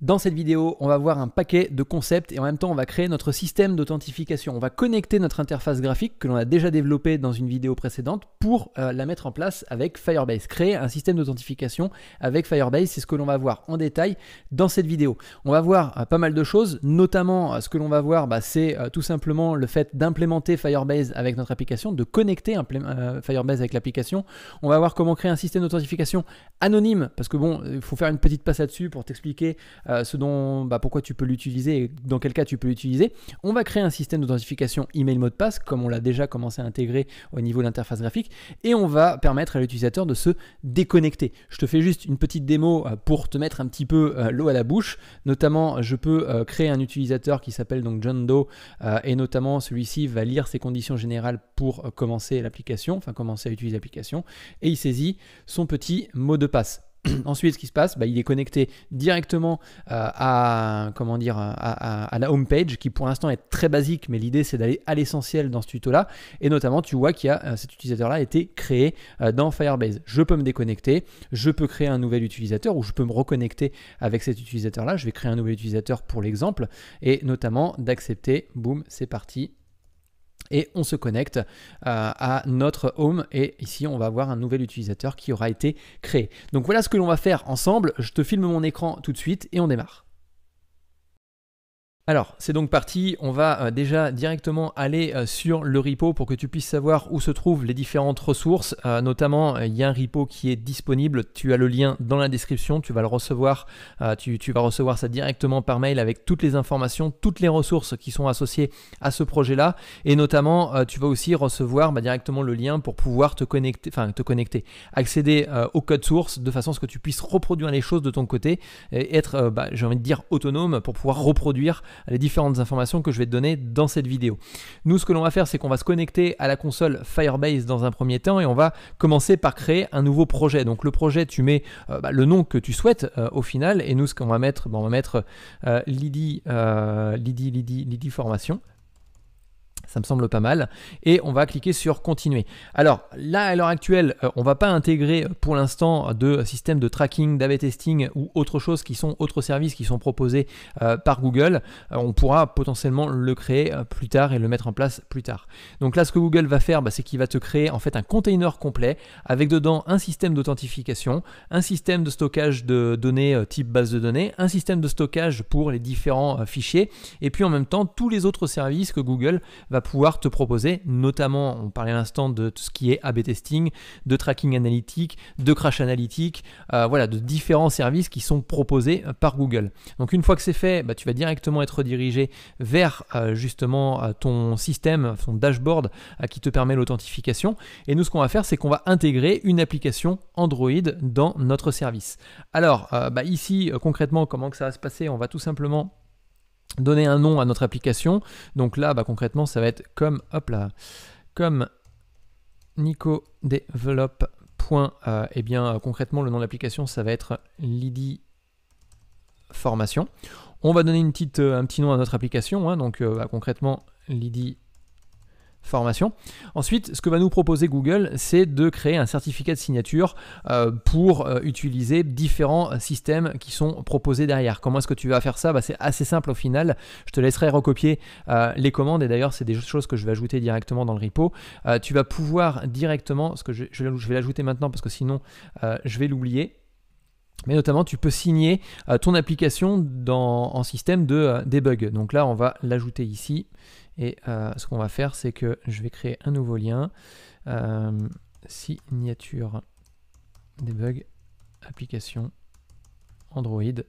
Dans cette vidéo, on va voir un paquet de concepts et en même temps, on va créer notre système d'authentification. On va connecter notre interface graphique que l'on a déjà développée dans une vidéo précédente pour euh, la mettre en place avec Firebase. Créer un système d'authentification avec Firebase, c'est ce que l'on va voir en détail dans cette vidéo. On va voir euh, pas mal de choses, notamment euh, ce que l'on va voir, bah, c'est tout simplement le fait d'implémenter Firebase avec notre application, de connecter Firebase avec l'application. On va voir comment créer un système d'authentification anonyme, parce que bon, il faut faire une petite passe là-dessus pour t'expliquer euh, ce dont, bah, pourquoi tu peux l'utiliser et dans quel cas tu peux l'utiliser. On va créer un système d'authentification email mot de passe, comme on l'a déjà commencé à intégrer au niveau de l'interface graphique, et on va permettre à l'utilisateur de se déconnecter. Je te fais juste une petite démo euh, pour te mettre un petit peu euh, l'eau à la bouche. Notamment, je peux créer un utilisateur qui s'appelle donc John Doe, et notamment celui-ci va lire ses conditions générales pour commencer l'application, enfin commencer à utiliser l'application, et il saisit son petit mot de passe. Ensuite, ce qui se passe, bah, il est connecté directement euh, à, comment dire, euh, à, la home page, qui pour l'instant est très basique, mais l'idée c'est d'aller à l'essentiel dans ce tuto-là. Et notamment, tu vois qu'il y a, euh, cet utilisateur-là a été créé dans Firebase. Je peux me déconnecter, je peux créer un nouvel utilisateur ou je peux me reconnecter avec cet utilisateur-là. Je vais créer un nouvel utilisateur pour l'exemple et notamment d'accepter, boum, c'est parti, et on se connecte euh, à notre home et ici on va avoir un nouvel utilisateur qui aura été créé. Donc voilà ce que l'on va faire ensemble. Je te filme mon écran tout de suite et on démarre. Alors, c'est donc parti, on va euh, déjà directement aller euh, sur le repo pour que tu puisses savoir où se trouvent les différentes ressources. Euh, notamment, il y a un repo qui est disponible, tu as le lien dans la description, tu vas le recevoir, tu, vas recevoir ça directement par mail avec toutes les informations, toutes les ressources qui sont associées à ce projet-là. Et notamment, tu vas aussi recevoir bah, directement le lien pour pouvoir te connecter, enfin te connecter, accéder au code source de façon à ce que tu puisses reproduire les choses de ton côté et être, bah, j'ai envie de dire, autonome pour pouvoir reproduire les différentes informations que je vais te donner dans cette vidéo. Nous, ce que l'on va faire, c'est qu'on va se connecter à la console Firebase dans un premier temps et on va commencer par créer un nouveau projet. Donc le projet, tu mets euh, bah, le nom que tu souhaites euh, au final et nous, ce qu'on va mettre, on va mettre euh, Lydie, Lidi, Lidi, Lydie Formation ça me semble pas mal. Et on va cliquer sur continuer. Alors là, à l'heure actuelle, euh, on va pas intégrer euh, pour l'instant de système de tracking, d'AV testing ou autre chose qui sont autres services qui sont proposés euh, par Google. on pourra potentiellement le créer plus tard et le mettre en place plus tard. Donc là, ce que Google va faire, bah, c'est qu'il va te créer en fait un container complet avec dedans un système d'authentification, un système de stockage de données type base de données, un système de stockage pour les différents fichiers et puis en même temps tous les autres services que Google va pouvoir te proposer, notamment, on parlait à l'instant de tout ce qui est A-B testing, de tracking analytique, de crash analytique, euh, voilà, de différents services qui sont proposés euh, par Google. Donc une fois que c'est fait, bah, tu vas directement être dirigé vers euh, justement ton système, ton dashboard qui te permet l'authentification. Et nous, ce qu'on va faire, c'est qu'on va intégrer une application Android dans notre service. Alors, bah, ici, concrètement, comment que ça va se passer On va tout simplement donner un nom à notre application. Donc là, bah, concrètement, ça va être comme, hop là, comme Nico Develop. Euh, eh bien, euh, concrètement, le nom de l'application, ça va être Lidi Formation. On va donner une petite, euh, un petit nom à notre application, hein. donc bah, concrètement, Lidi Ensuite, ce que va nous proposer Google, c'est de créer un certificat de signature euh, pour euh, utiliser différents systèmes qui sont proposés derrière. Comment est-ce que tu vas faire ça bah, C'est assez simple au final. Je te laisserai recopier euh, les commandes et d'ailleurs, c'est des choses que je vais ajouter directement dans le repo. tu vas pouvoir directement, ce que je, vais l'ajouter maintenant parce que sinon, je vais l'oublier. Mais notamment, tu peux signer ton application dans, en système de debug. Donc là, on va l'ajouter ici et euh, ce qu'on va faire, c'est que je vais créer un nouveau lien. Euh, signature debug application Android.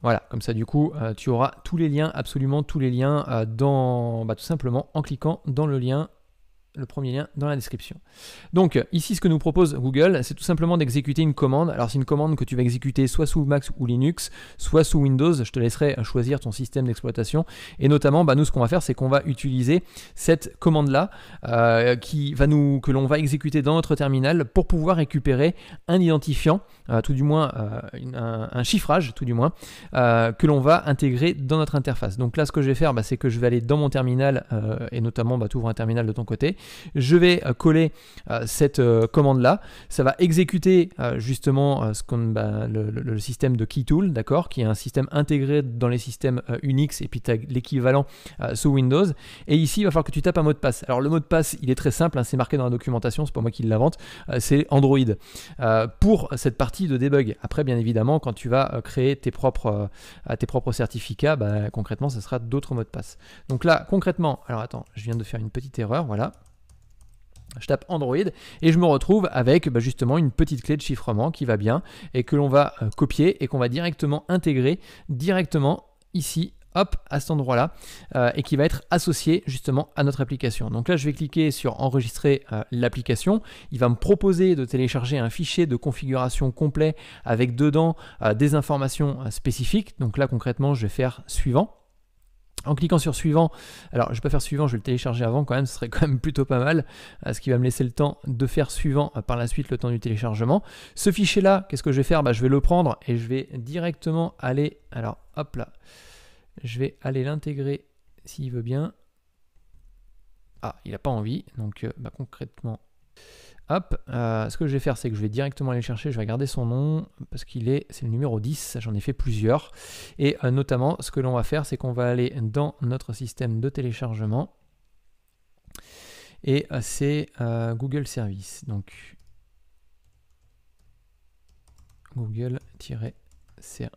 Voilà, comme ça du coup, euh, tu auras tous les liens, absolument tous les liens, dans, bah, tout simplement en cliquant dans le lien le premier lien dans la description. Donc euh, ici ce que nous propose Google, c'est tout simplement d'exécuter une commande. Alors c'est une commande que tu vas exécuter soit sous Max ou Linux, soit sous Windows. Je te laisserai euh, choisir ton système d'exploitation. Et notamment, bah, nous ce qu'on va faire, c'est qu'on va utiliser cette commande-là euh, qui va nous que l'on va exécuter dans notre terminal pour pouvoir récupérer un identifiant, tout du moins un, chiffrage, tout du moins, que l'on va intégrer dans notre interface. Donc là ce que je vais faire, bah, c'est que je vais aller dans mon terminal et notamment bah, tu ouvres un terminal de ton côté je vais euh, coller euh, cette euh, commande-là. Ça va exécuter justement bah, le, système de Keytool, d'accord, qui est un système intégré dans les systèmes Unix et puis tu as l'équivalent sous Windows. Et ici, il va falloir que tu tapes un mot de passe. Alors le mot de passe, il est très simple, hein, c'est marqué dans la documentation, c'est pas moi qui l'invente, c'est Android. pour cette partie de debug. Après, bien évidemment, quand tu vas créer tes propres, tes propres certificats, bah, concrètement, ça sera d'autres mots de passe. Donc là, concrètement, alors attends, je viens de faire une petite erreur, voilà je tape Android et je me retrouve avec bah, justement une petite clé de chiffrement qui va bien et que l'on va euh, copier et qu'on va directement intégrer directement ici hop, à cet endroit-là, euh, et qui va être associé justement à notre application. Donc là, je vais cliquer sur enregistrer euh, l'application. Il va me proposer de télécharger un fichier de configuration complet avec dedans des informations spécifiques. Donc là, concrètement, je vais faire suivant. En cliquant sur suivant, alors je vais pas faire suivant, je vais le télécharger avant quand même, ce serait quand même plutôt pas mal, euh, ce qui va me laisser le temps de faire suivant euh, par la suite le temps du téléchargement. Ce fichier là, qu'est-ce que je vais faire bah, Je vais le prendre et je vais directement aller, alors hop là, je vais aller l'intégrer s'il veut bien. Ah, il n'a pas envie, donc euh, bah, concrètement, Hop, euh, ce que je vais faire, c'est que je vais directement aller chercher, je vais regarder son nom, parce qu'il est, c'est le numéro 10, j'en ai fait plusieurs. Et euh, notamment, ce que l'on va faire, c'est qu'on va aller dans notre système de téléchargement. Et euh, c'est Google Services, Donc, Google-Services.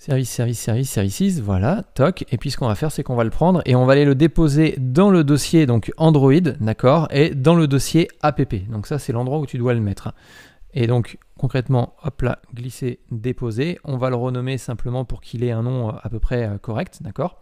Service, service, service, services, voilà, toc. Et puis ce qu'on va faire, c'est qu'on va le prendre et on va aller le déposer dans le dossier donc Android, d'accord, et dans le dossier app. Donc ça, c'est l'endroit où tu dois le mettre. Hein. Et donc concrètement, hop là, glisser, déposer. On va le renommer simplement pour qu'il ait un nom euh, à peu près euh, correct, d'accord.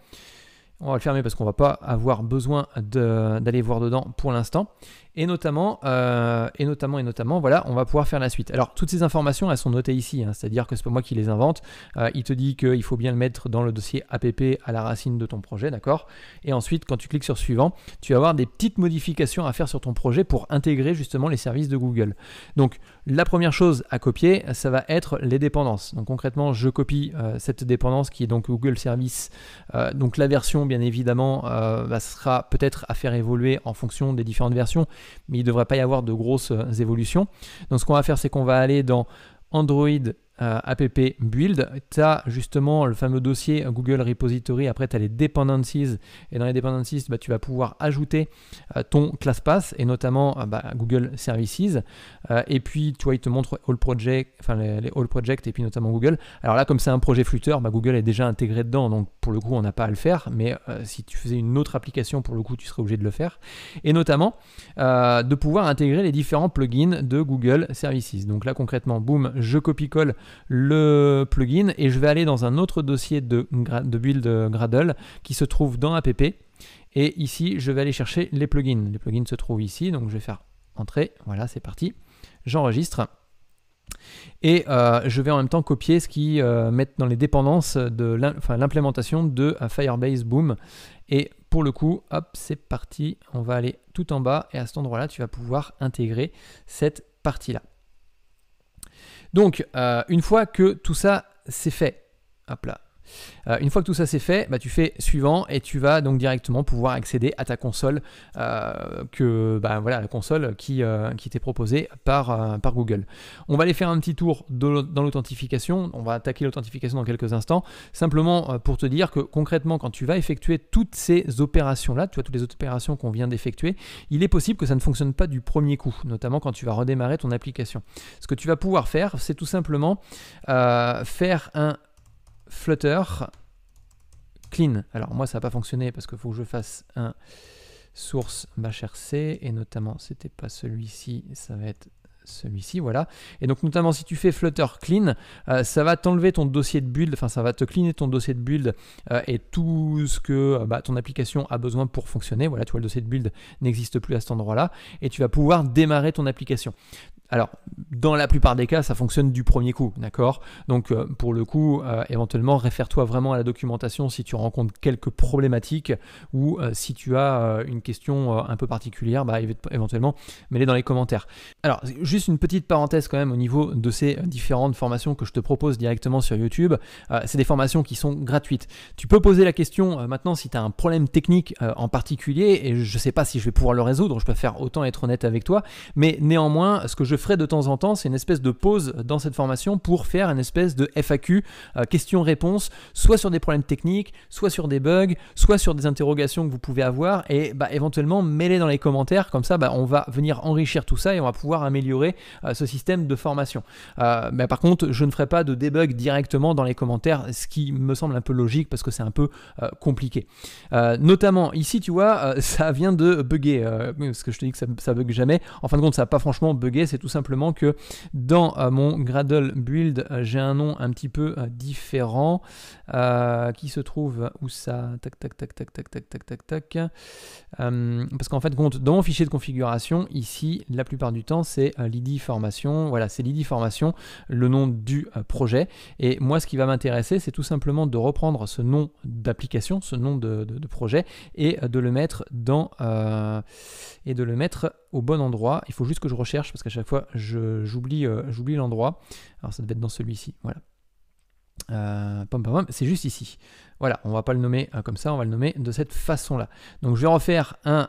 On va le fermer parce qu'on va pas avoir besoin d'aller voir dedans pour l'instant. Et notamment, euh, et notamment, et notamment, voilà, on va pouvoir faire la suite. Alors, toutes ces informations, elles sont notées ici, hein. c'est-à-dire que c'est pas moi qui les invente. Euh, il te dit qu'il faut bien le mettre dans le dossier app à la racine de ton projet, d'accord Et ensuite, quand tu cliques sur suivant, tu vas avoir des petites modifications à faire sur ton projet pour intégrer justement les services de Google. Donc, la première chose à copier, ça va être les dépendances. Donc, concrètement, je copie euh, cette dépendance qui est donc Google Service. donc, la version, bien évidemment, bah, sera peut-être à faire évoluer en fonction des différentes versions mais il ne devrait pas y avoir de grosses euh, évolutions. Donc ce qu'on va faire, c'est qu'on va aller dans Android euh, app build, tu as justement le fameux dossier Google Repository, après tu as les dependencies, et dans les dependencies, bah, tu vas pouvoir ajouter euh, ton class ClassPass, et notamment euh, bah, Google Services, et puis tu vois, il te montre all project, enfin les, all project, et puis notamment Google. Alors là, comme c'est un projet flûteur, bah, Google est déjà intégré dedans, donc pour le coup, on n'a pas à le faire, mais si tu faisais une autre application, pour le coup, tu serais obligé de le faire, et notamment de pouvoir intégrer les différents plugins de Google Services. Donc là, concrètement, boum, je copie-colle le plugin et je vais aller dans un autre dossier de, de build euh, Gradle qui se trouve dans app et ici je vais aller chercher les plugins. Les plugins se trouvent ici donc je vais faire entrer, voilà c'est parti, j'enregistre. Et euh, je vais en même temps copier ce qui euh, met dans les dépendances de l'implémentation de Firebase Boom. Et pour le coup, hop, c'est parti. On va aller tout en bas et à cet endroit-là, tu vas pouvoir intégrer cette partie-là. Donc, euh, une fois que tout ça c'est fait, hop là, euh, une fois que tout ça c'est fait, bah, tu fais suivant et tu vas donc directement pouvoir accéder à ta console euh, que bah, voilà la console qui, euh, qui t'est proposée par, par Google. On va aller faire un petit tour dans l'authentification. On va attaquer l'authentification dans quelques instants. Simplement pour te dire que concrètement, quand tu vas effectuer toutes ces opérations là, tu vois toutes les opérations qu'on vient d'effectuer, il est possible que ça ne fonctionne pas du premier coup, notamment quand tu vas redémarrer ton application. Ce que tu vas pouvoir faire, c'est tout simplement faire un Flutter clean. Alors moi ça n'a pas fonctionné parce qu'il faut que je fasse un source chère c et notamment c'était pas celui-ci, ça va être celui-ci, voilà. Et donc notamment si tu fais Flutter clean, euh, ça va t'enlever ton dossier de build, enfin ça va te cleaner ton dossier de build euh, et tout ce que euh, bah, ton application a besoin pour fonctionner. Voilà, tu vois le dossier de build n'existe plus à cet endroit-là et tu vas pouvoir démarrer ton application alors, dans la plupart des cas, ça fonctionne du premier coup, d'accord Donc, euh, pour le coup, euh, éventuellement, réfère-toi vraiment à la documentation si tu rencontres quelques problématiques ou euh, si tu as une question un peu particulière, bah, éventuellement, mets-les dans les commentaires. Alors, juste une petite parenthèse quand même au niveau de ces différentes formations que je te propose directement sur YouTube. C'est des formations qui sont gratuites. Tu peux poser la question maintenant si tu as un problème technique en particulier et je ne sais pas si je vais pouvoir le résoudre, je préfère autant être honnête avec toi, mais néanmoins, ce que je ferai de temps en temps, c'est une espèce de pause dans cette formation pour faire une espèce de FAQ, question euh, questions soit sur des problèmes techniques, soit sur des bugs, soit sur des interrogations que vous pouvez avoir, et bah, éventuellement mêler dans les commentaires, comme ça bah, on va venir enrichir tout ça et on va pouvoir améliorer euh, ce système de formation. Euh, mais par contre, je ne ferai pas de debug directement dans les commentaires, ce qui me semble un peu logique parce que c'est un peu compliqué. notamment ici, tu vois, ça vient de bugger, parce que je te dis que ça, ça bug jamais, en fin de compte ça n'a pas franchement bugué, c'est tout tout simplement que dans euh, mon Gradle build, euh, j'ai un nom un petit peu euh, différent qui se trouve où ça Tac, tac, tac, tac, tac, tac, tac, tac, tac. parce qu'en fait, compte, dans mon fichier de configuration, ici, la plupart du temps, c'est l'ID formation. Voilà, c'est l'ID formation, le nom du projet. Et moi, ce qui va m'intéresser, c'est tout simplement de reprendre ce nom d'application, ce nom de, projet, et de le mettre dans et de le mettre au bon endroit. Il faut juste que je recherche parce qu'à chaque fois euh, j'oublie l'endroit. Alors ça devait être dans celui-ci, voilà. Euh, c'est juste ici. Voilà, on va pas le nommer euh, comme ça, on va le nommer de cette façon-là. Donc je vais refaire un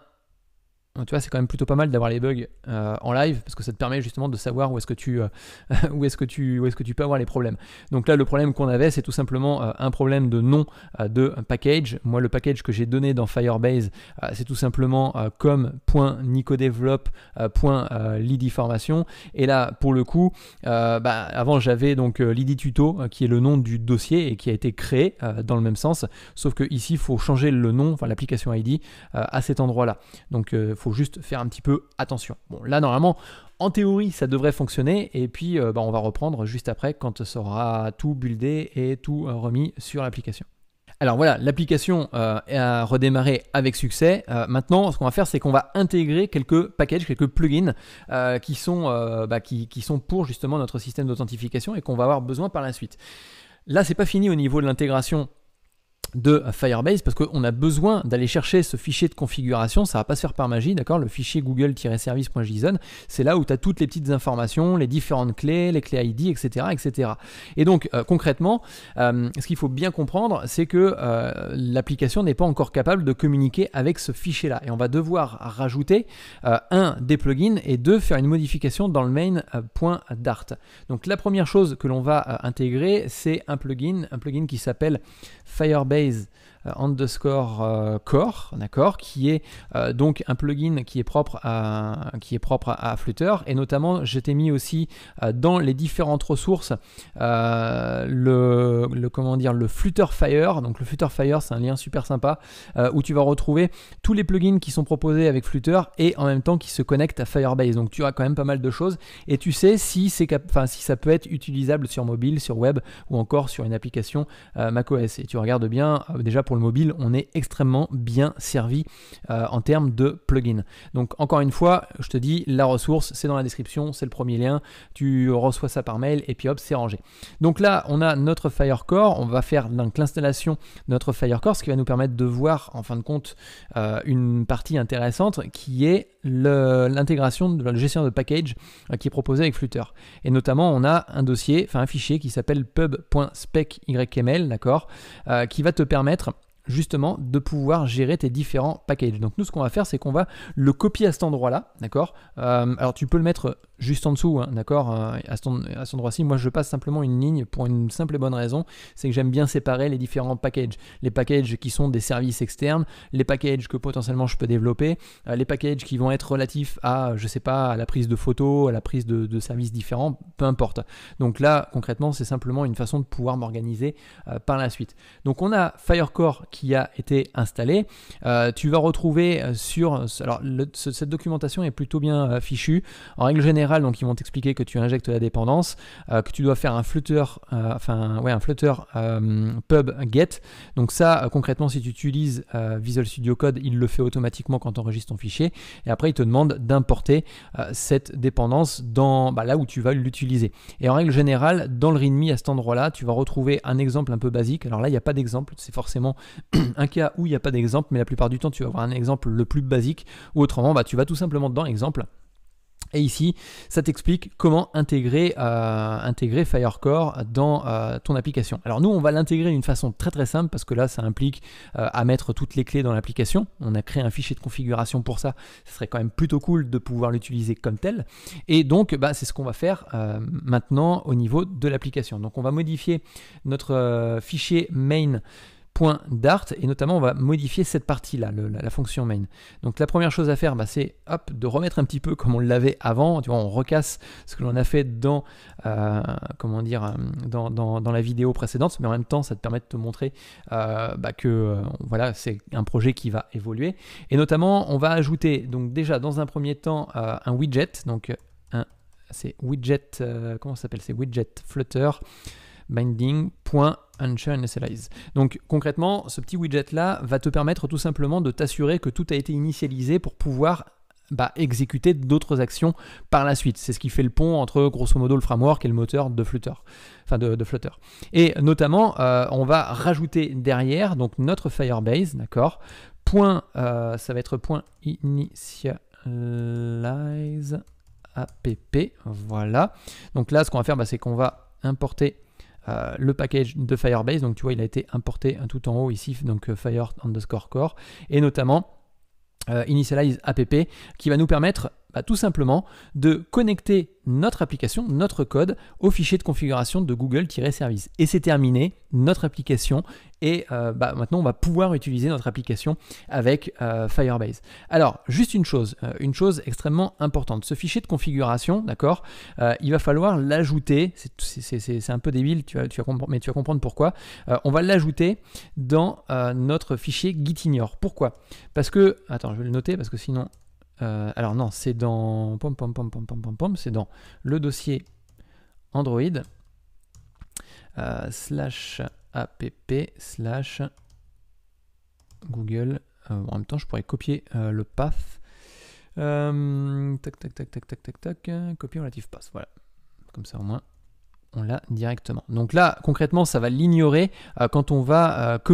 Hein, tu vois, c'est quand même plutôt pas mal d'avoir les bugs euh, en live parce que ça te permet justement de savoir où est-ce que tu euh, où est-ce que tu où est-ce que tu peux avoir les problèmes. Donc là, le problème qu'on avait, c'est tout simplement euh, un problème de nom de package. Moi, le package que j'ai donné dans Firebase, c'est tout simplement com.nicodevelop.lidiformation. Et là, pour le coup, bah, avant j'avais donc tuto qui est le nom du dossier et qui a été créé dans le même sens, sauf que ici, il faut changer le nom, enfin l'application ID à cet endroit-là. Donc faut juste faire un petit peu attention. Bon, là normalement, en théorie, ça devrait fonctionner, et puis euh, bah, on va reprendre juste après quand ça aura tout buildé et tout euh, remis sur l'application. Alors voilà, l'application euh, a redémarré avec succès. maintenant, ce qu'on va faire, c'est qu'on va intégrer quelques packages, quelques plugins qui, sont, bah, qui, sont pour justement notre système d'authentification et qu'on va avoir besoin par la suite. Là, c'est pas fini au niveau de l'intégration de Firebase parce qu'on a besoin d'aller chercher ce fichier de configuration, ça va pas se faire par magie, d'accord Le fichier google-service.json, c'est là où tu as toutes les petites informations, les différentes clés, les clés ID, etc. etc. Et donc euh, concrètement, euh, ce qu'il faut bien comprendre, c'est que euh, l'application n'est pas encore capable de communiquer avec ce fichier-là. Et on va devoir rajouter, un, des plugins et deux, faire une modification dans le main.dart. donc la première chose que l'on va intégrer, c'est un plugin, un plugin qui s'appelle Firebase euh, underscore euh, core, d'accord, qui est euh, donc un plugin qui est propre à, qui est propre à, Flutter. Et notamment, j'étais mis aussi dans les différentes ressources le, comment dire, le Flutter Fire. Donc le Flutter Fire, c'est un lien super sympa où tu vas retrouver tous les plugins qui sont proposés avec Flutter et en même temps qui se connectent à Firebase. Donc tu as quand même pas mal de choses et tu sais si, c'est si ça peut être utilisable sur mobile, sur web ou encore sur une application macOS. Et tu regardes bien déjà pour mobile, on est extrêmement bien servi euh, en termes de plugin. Donc encore une fois, je te dis, la ressource, c'est dans la description, c'est le premier lien, tu reçois ça par mail et puis hop, c'est rangé. Donc là, on a notre Firecore, on va faire l'installation de notre Firecore, ce qui va nous permettre de voir en fin de compte euh, une partie intéressante qui est l'intégration de la gestion de package euh, qui est proposée avec Flutter. Et notamment, on a un dossier, enfin un fichier qui s'appelle pub.specyml, d'accord, qui va te permettre justement de pouvoir gérer tes différents packages. Donc nous ce qu'on va faire c'est qu'on va le copier à cet endroit là, d'accord euh, Alors tu peux le mettre juste en dessous, hein, d'accord euh, à, son endroit-ci, moi je passe simplement une ligne pour une simple et bonne raison, c'est que j'aime bien séparer les différents packages. Les packages qui sont des services externes, les packages que potentiellement je peux développer, euh, les packages qui vont être relatifs à, je sais pas, à la prise de photos, à la prise de, services différents, peu importe. Donc là, concrètement, c'est simplement une façon de pouvoir m'organiser euh, par la suite. Donc on a Firecore qui a été installé. tu vas retrouver sur... Alors cette documentation est plutôt bien fichue. En règle générale, donc ils vont t'expliquer que tu injectes la dépendance, euh, que tu dois faire un flutter, euh, enfin ouais, un flutter euh, pub get. Donc ça, concrètement, si tu utilises Visual Studio Code, il le fait automatiquement quand tu enregistres ton fichier. Et après, il te demande d'importer cette dépendance dans bah, là où tu vas l'utiliser. Et en règle générale, dans le README à cet endroit-là, tu vas retrouver un exemple un peu basique. Alors là, il n'y a pas d'exemple, c'est forcément un cas où il n'y a pas d'exemple, mais la plupart du temps, tu vas avoir un exemple le plus basique, ou autrement, bah, tu vas tout simplement dans exemple. Et ici, ça t'explique comment intégrer, euh, Firecore dans euh, ton application. Alors nous, on va l'intégrer d'une façon très très simple parce que là, ça implique euh, à mettre toutes les clés dans l'application. On a créé un fichier de configuration pour ça. Ce serait quand même plutôt cool de pouvoir l'utiliser comme tel. Et donc, bah, c'est ce qu'on va faire maintenant au niveau de l'application. Donc on va modifier notre fichier main Dart, et notamment on va modifier cette partie-là, la, fonction main. Donc la première chose à faire, bah, c'est hop de remettre un petit peu comme on l'avait avant, tu vois, on recasse ce que l'on a fait dans, euh, comment dire, euh, dans, dans, la vidéo précédente, mais en même temps ça te permet de te montrer euh, bah, que voilà, c'est un projet qui va évoluer. Et notamment on va ajouter donc déjà dans un premier temps un widget, donc un c'est widget, comment ça s'appelle C'est widget flutter. Binding.unshareInitialize. Donc concrètement, ce petit widget-là va te permettre tout simplement de t'assurer que tout a été initialisé pour pouvoir bah, exécuter d'autres actions par la suite. C'est ce qui fait le pont entre grosso modo le framework et le moteur de Flutter. Enfin de, Flutter. Et notamment, euh, on va rajouter derrière donc notre Firebase, d'accord Point, euh, ça va être point initialize app. Voilà. Donc là, ce qu'on va faire, bah, c'est qu'on va importer euh, le package de Firebase. Donc tu vois, il a été importé tout en haut ici, donc euh, Fire underscore core, et notamment euh, Initialize app qui va nous permettre bah, tout simplement de connecter notre application, notre code, au fichier de configuration de Google-Service. Et c'est terminé, notre application. Et euh, bah, maintenant, on va pouvoir utiliser notre application avec euh, Firebase. Alors, juste une chose, euh, une chose extrêmement importante. Ce fichier de configuration, d'accord, il va falloir l'ajouter. C'est un peu débile, tu vas, tu mais tu vas comprendre pourquoi. on va l'ajouter dans notre fichier Gitignore. Pourquoi Parce que, attends, je vais le noter parce que sinon, euh, alors non, c'est dans pom pom c'est dans le dossier Android euh, slash app slash Google. Euh, en même temps, je pourrais copier le path. tac tac tac tac tac tac tac. Copier relative path. Voilà. Comme ça au moins, directement. Donc là, concrètement, ça va l'ignorer euh, quand on va euh, à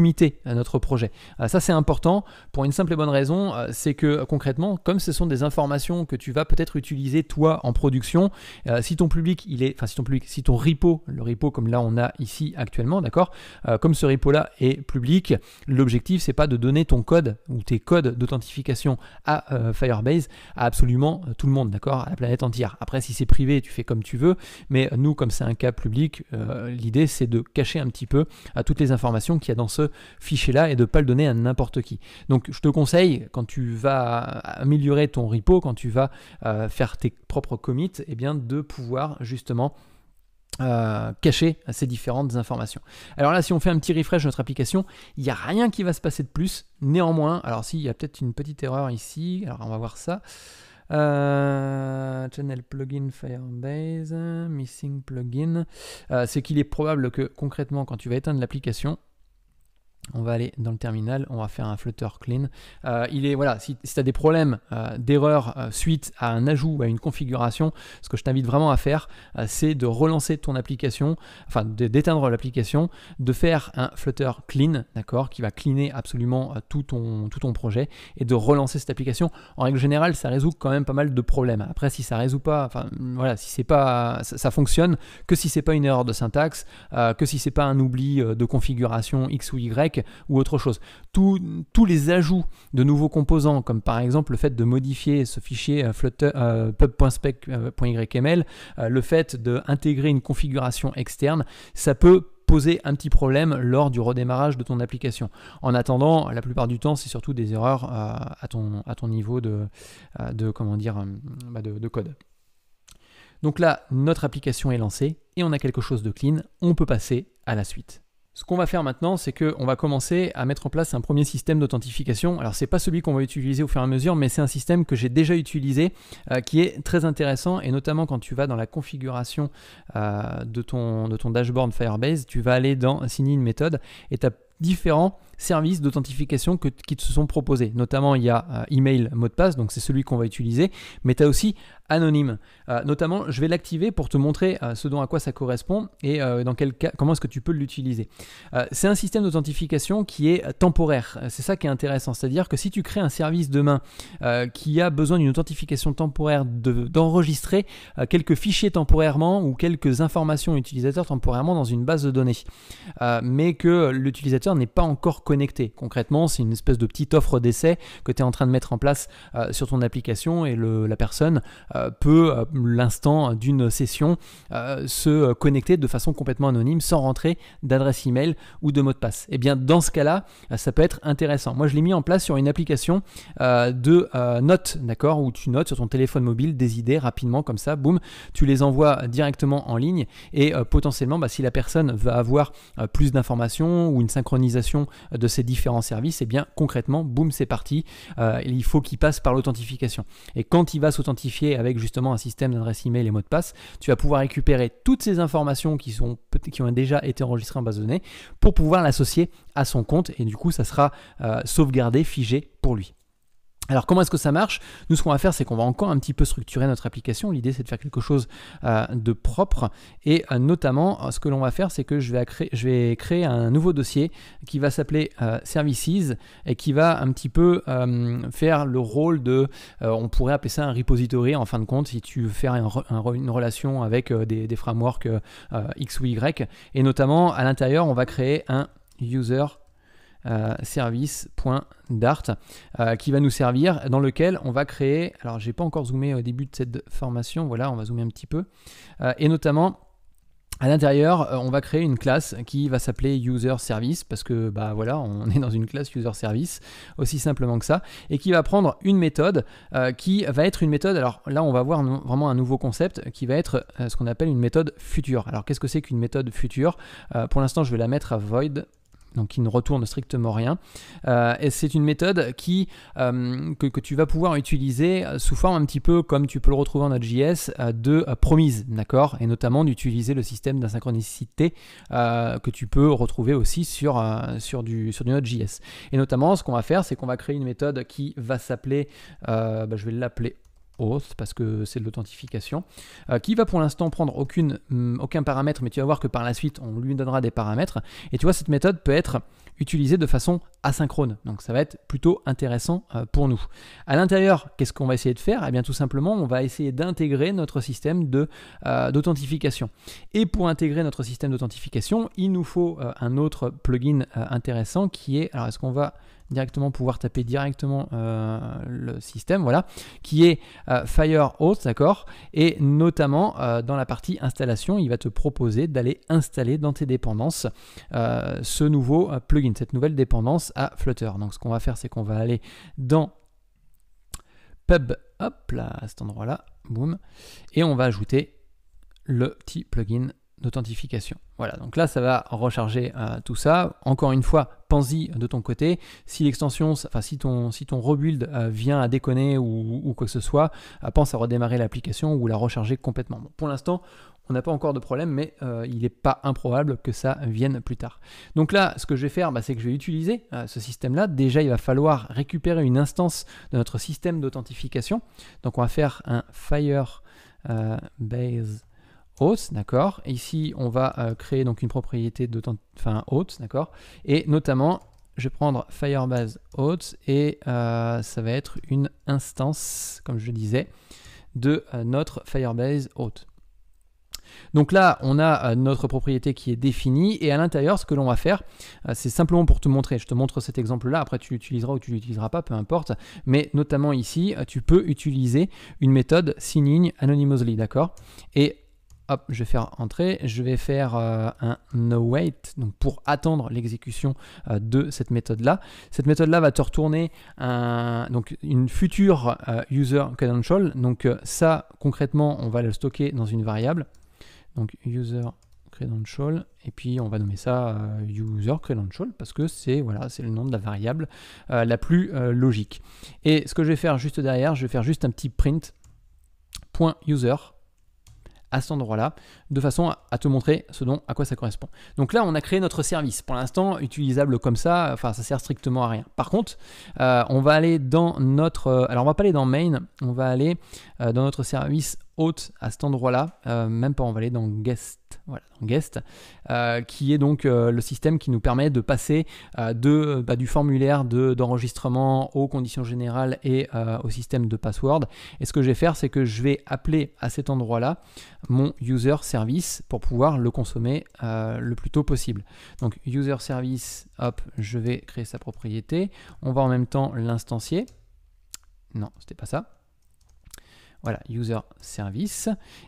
euh, notre projet. Euh, ça, c'est important pour une simple et bonne raison, c'est que concrètement, comme ce sont des informations que tu vas peut-être utiliser toi en production, si ton public, il est, enfin si ton public, si ton repo, le repo comme là on a ici actuellement, d'accord, comme ce repo là est public, l'objectif c'est pas de donner ton code ou tes codes d'authentification à Firebase à absolument tout le monde, d'accord, à la planète entière. Après, si c'est privé, tu fais comme tu veux, mais nous, comme c'est un cas public. Euh, l'idée, c'est de cacher un petit peu à toutes les informations qu'il y a dans ce fichier-là et de ne pas le donner à n'importe qui. Donc, je te conseille, quand tu vas améliorer ton repo, quand tu vas euh, faire tes propres commits, et eh bien, de pouvoir justement euh, cacher ces différentes informations. Alors là, si on fait un petit refresh de notre application, il n'y a rien qui va se passer de plus. Néanmoins, alors si, il y a peut-être une petite erreur ici. Alors, on va voir ça. Euh, channel plugin Firebase, missing plugin. Euh, c'est qu'il est probable que concrètement, quand tu vas éteindre l'application, on va aller dans le terminal, on va faire un flutter clean. Euh, il est voilà, si, tu as des problèmes euh, d'erreur euh, suite à un ajout, ou à une configuration, ce que je t'invite vraiment à faire, c'est de relancer ton application, enfin d'éteindre l'application, de faire un flutter clean, d'accord, qui va cleaner absolument tout ton, tout ton projet et de relancer cette application. En règle générale, ça résout quand même pas mal de problèmes. Après, si ça résout pas, enfin voilà, si c'est pas, ça, fonctionne que si c'est pas une erreur de syntaxe, que si c'est pas un oubli de configuration X ou Y ou autre chose. tous les ajouts de nouveaux composants, comme par exemple le fait de modifier ce fichier euh, euh, pub.spec.yml, euh, le fait d'intégrer une configuration externe, ça peut poser un petit problème lors du redémarrage de ton application. En attendant, la plupart du temps, c'est surtout des erreurs à, ton, niveau bah, de code. Donc là, notre application est lancée et on a quelque chose de clean, on peut passer à la suite. Ce qu'on va faire maintenant, c'est qu'on va commencer à mettre en place un premier système d'authentification. Alors ce n'est pas celui qu'on va utiliser au fur et à mesure, mais c'est un système que j'ai déjà utilisé, euh, qui est très intéressant, et notamment quand tu vas dans la configuration euh, de, ton, de ton dashboard Firebase, tu vas aller dans sign une méthode, et tu as différents services d'authentification qui te sont proposés. Notamment, il y a euh, email, mot de passe, donc c'est celui qu'on va utiliser, mais tu as aussi anonyme. Euh, notamment, je vais l'activer pour te montrer euh, ce dont à quoi ça correspond et dans quel cas, comment est-ce que tu peux l'utiliser. c'est un système d'authentification qui est temporaire. C'est ça qui est intéressant. C'est-à-dire que si tu crées un service demain qui a besoin d'une authentification temporaire d'enregistrer quelques fichiers temporairement ou quelques informations utilisateurs temporairement dans une base de données, mais que l'utilisateur n'est pas encore connecté. Concrètement, c'est une espèce de petite offre d'essai que tu es en train de mettre en place euh, sur ton application et le, la personne euh, peut, euh, l'instant d'une session, se connecter de façon complètement anonyme sans rentrer d'adresse email ou de mot de passe. Et eh bien, dans ce cas-là, ça peut être intéressant. Moi, je l'ai mis en place sur une application de notes, d'accord, où tu notes sur ton téléphone mobile des idées rapidement comme ça, boum, tu les envoies directement en ligne et potentiellement, bah, si la personne veut avoir plus d'informations ou une synchronisation, de ces différents services, et eh bien concrètement, boum, c'est parti. Euh, il faut qu'il passe par l'authentification. Et quand il va s'authentifier avec justement un système d'adresse email et mot de passe, tu vas pouvoir récupérer toutes ces informations qui, sont, qui ont déjà été enregistrées en base de données pour pouvoir l'associer à son compte et du coup ça sera euh, sauvegardé, figé pour lui. Alors comment est-ce que ça marche Nous ce qu'on va faire c'est qu'on va encore un petit peu structurer notre application. L'idée c'est de faire quelque chose euh, de propre et euh, notamment euh, ce que l'on va faire c'est que je vais, créer, un nouveau dossier qui va s'appeler Services et qui va un petit peu faire le rôle de, on pourrait appeler ça un repository en fin de compte si tu veux faire une relation avec des, des frameworks X ou Y et notamment à l'intérieur on va créer un user euh, service.dart euh, qui va nous servir, dans lequel on va créer, alors j'ai pas encore zoomé au début de cette formation, voilà, on va zoomer un petit peu, euh, et notamment à l'intérieur, on va créer une classe qui va s'appeler user service parce que bah voilà, on est dans une classe user service aussi simplement que ça et qui va prendre une méthode qui va être une méthode. Alors là, on va voir vraiment un nouveau concept qui va être ce qu'on appelle une méthode future. Alors qu'est-ce que c'est qu'une méthode future Pour l'instant, je vais la mettre à void donc qui ne retourne strictement rien. Euh, et c'est une méthode qui, euh, que, tu vas pouvoir utiliser euh, sous forme un petit peu comme tu peux le retrouver en Node.js de promise, d'accord Et notamment d'utiliser le système d'asynchronicité que tu peux retrouver aussi sur, sur du, sur du Node.js. Et notamment, ce qu'on va faire, c'est qu'on va créer une méthode qui va s'appeler, bah, je vais l'appeler c'est parce que c'est de l'authentification, euh, qui va pour l'instant prendre aucune, mm, aucun paramètre, mais tu vas voir que par la suite on lui donnera des paramètres. Et tu vois, cette méthode peut être utilisée de façon asynchrone, donc ça va être plutôt intéressant euh, pour nous. À l'intérieur, qu'est-ce qu'on va essayer de faire Eh bien tout simplement, on va essayer d'intégrer notre système euh, d'authentification. Et pour intégrer notre système d'authentification, il nous faut un autre plugin intéressant qui est, alors est-ce qu'on va directement pouvoir taper directement euh, le système, voilà, qui est euh, Fire FireHost, d'accord Et notamment euh, dans la partie installation, il va te proposer d'aller installer dans tes dépendances ce nouveau plugin, cette nouvelle dépendance à Flutter. Donc ce qu'on va faire, c'est qu'on va aller dans Pub, hop là, à cet endroit-là, boum, et on va ajouter le petit plugin d'authentification. Voilà, donc là, ça va recharger euh, tout ça. Encore une fois, pense-y de ton côté. Si l'extension, enfin si ton, si ton rebuild euh, vient à déconner ou, quoi que ce soit, euh, pense à redémarrer l'application ou la recharger complètement. pour l'instant, on n'a pas encore de problème, mais il n'est pas improbable que ça vienne plus tard. Donc là, ce que je vais faire, bah, c'est que je vais utiliser ce système-là. Déjà, il va falloir récupérer une instance de notre système d'authentification. Donc on va faire un Firebase d'accord ici, on va euh, créer donc une propriété de enfin haute, d'accord Et notamment, je vais prendre Firebase haute et euh, ça va être une instance, comme je disais, de euh, notre Firebase haute. Donc là, on a notre propriété qui est définie et à l'intérieur, ce que l'on va faire, c'est simplement pour te montrer. Je te montre cet exemple-là, après tu l'utiliseras ou tu l'utiliseras pas, peu importe. Mais notamment ici, tu peux utiliser une méthode signing anonymously, d'accord Et hop, je vais faire entrer, je vais faire euh, un no wait, donc pour attendre l'exécution euh, de cette méthode-là. Cette méthode-là va te retourner un, donc une future euh, user credential. Donc ça, concrètement, on va le stocker dans une variable. Donc user credential et puis on va nommer ça user credential parce que c'est voilà le nom de la variable la plus logique et ce que je vais faire juste derrière je vais faire juste un petit print point user à cet endroit-là, de façon à te montrer ce dont à quoi ça correspond. Donc là, on a créé notre service. Pour l'instant, utilisable comme ça, enfin, ça sert strictement à rien. Par contre, euh, on va aller dans notre, euh, alors on va pas aller dans main, on va aller euh, dans notre service hôte à cet endroit-là, euh, même pas en vallée, dans Guest, voilà, dans Guest, euh, qui est donc euh, le système qui nous permet de passer de, bah, du formulaire d'enregistrement aux conditions générales et au système de password. Et ce que je vais faire, c'est que je vais appeler à cet endroit-là mon user service pour pouvoir le consommer le plus tôt possible. Donc user service, hop, je vais créer sa propriété. On va en même temps l'instancier. Non, c'était pas ça. Voilà, user service.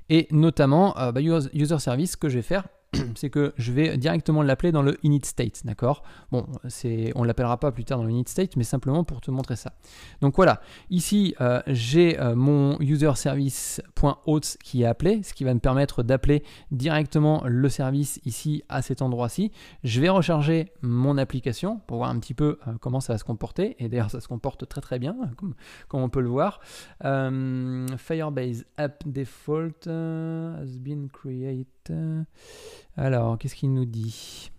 Et notamment, euh, bah, user service que je vais faire c'est que je vais directement l'appeler dans le init state, d'accord Bon, c'est, on ne l'appellera pas plus tard dans le init state, mais simplement pour te montrer ça. Donc voilà, ici euh, j'ai euh, mon user service.auth qui est appelé, ce qui va me permettre d'appeler directement le service ici à cet endroit-ci. Je vais recharger mon application pour voir un petit peu euh, comment ça va se comporter, et d'ailleurs ça se comporte très très bien, hein, comme, comme on peut le voir. Firebase app default has been created euh, alors, qu'est-ce qu'il nous dit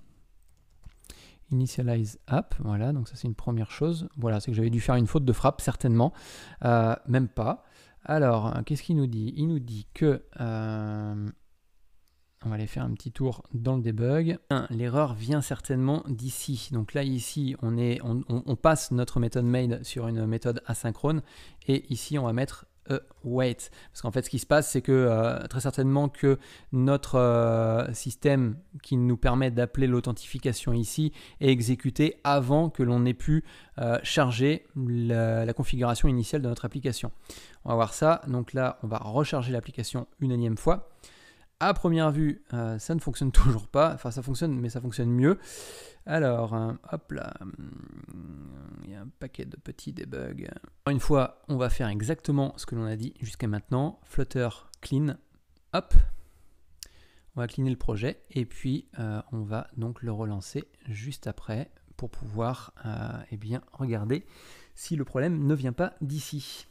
Initialize app, voilà, donc ça c'est une première chose. Voilà, c'est que j'avais dû faire une faute de frappe, certainement. Euh, même pas. Alors, qu'est-ce qu'il nous dit Il nous dit que... Euh, on va aller faire un petit tour dans le debug. L'erreur vient certainement d'ici. Donc là, ici, on, est, on passe notre méthode made sur une méthode asynchrone. Et ici, on va mettre euh, wait, Parce qu'en fait, ce qui se passe, c'est que euh, très certainement que notre euh, système qui nous permet d'appeler l'authentification ici est exécuté avant que l'on ait pu charger la, configuration initiale de notre application. On va voir ça. Donc là, on va recharger l'application une énième fois. À première vue, ça ne fonctionne toujours pas. Enfin, ça fonctionne, mais ça fonctionne mieux. Alors, euh, hop là, hum, il y a un paquet de petits debugs. Une fois, on va faire exactement ce que l'on a dit jusqu'à maintenant. Flutter clean, hop. On va cleaner le projet et puis euh, on va donc le relancer juste après pour pouvoir euh, eh bien, regarder si le problème ne vient pas d'ici.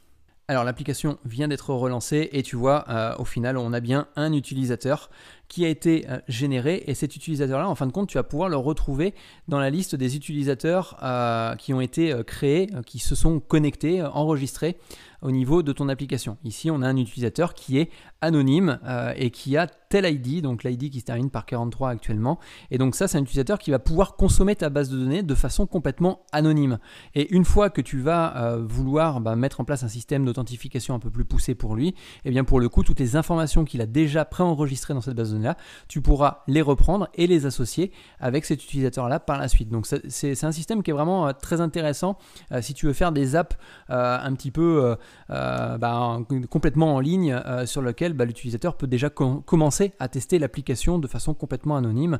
Alors l'application vient d'être relancée et tu vois, au final, on a bien un utilisateur qui a été euh, généré. Et cet utilisateur-là, en fin de compte, tu vas pouvoir le retrouver dans la liste des utilisateurs euh, qui ont été euh, créés, qui se sont connectés, enregistrés au niveau de ton application. Ici, on a un utilisateur qui est anonyme et qui a tel ID, donc l'ID qui se termine par 43 actuellement. Et donc ça, c'est un utilisateur qui va pouvoir consommer ta base de données de façon complètement anonyme. Et une fois que tu vas vouloir bah, mettre en place un système d'authentification un peu plus poussé pour lui, et eh bien pour le coup, toutes les informations qu'il a déjà pré préenregistrées dans cette base de là tu pourras les reprendre et les associer avec cet utilisateur-là par la suite. Donc c'est un système qui est vraiment euh, très intéressant euh, si tu veux faire des apps euh, un petit peu bah, complètement en ligne sur lequel bah, l'utilisateur peut déjà commencer à tester l'application de façon complètement anonyme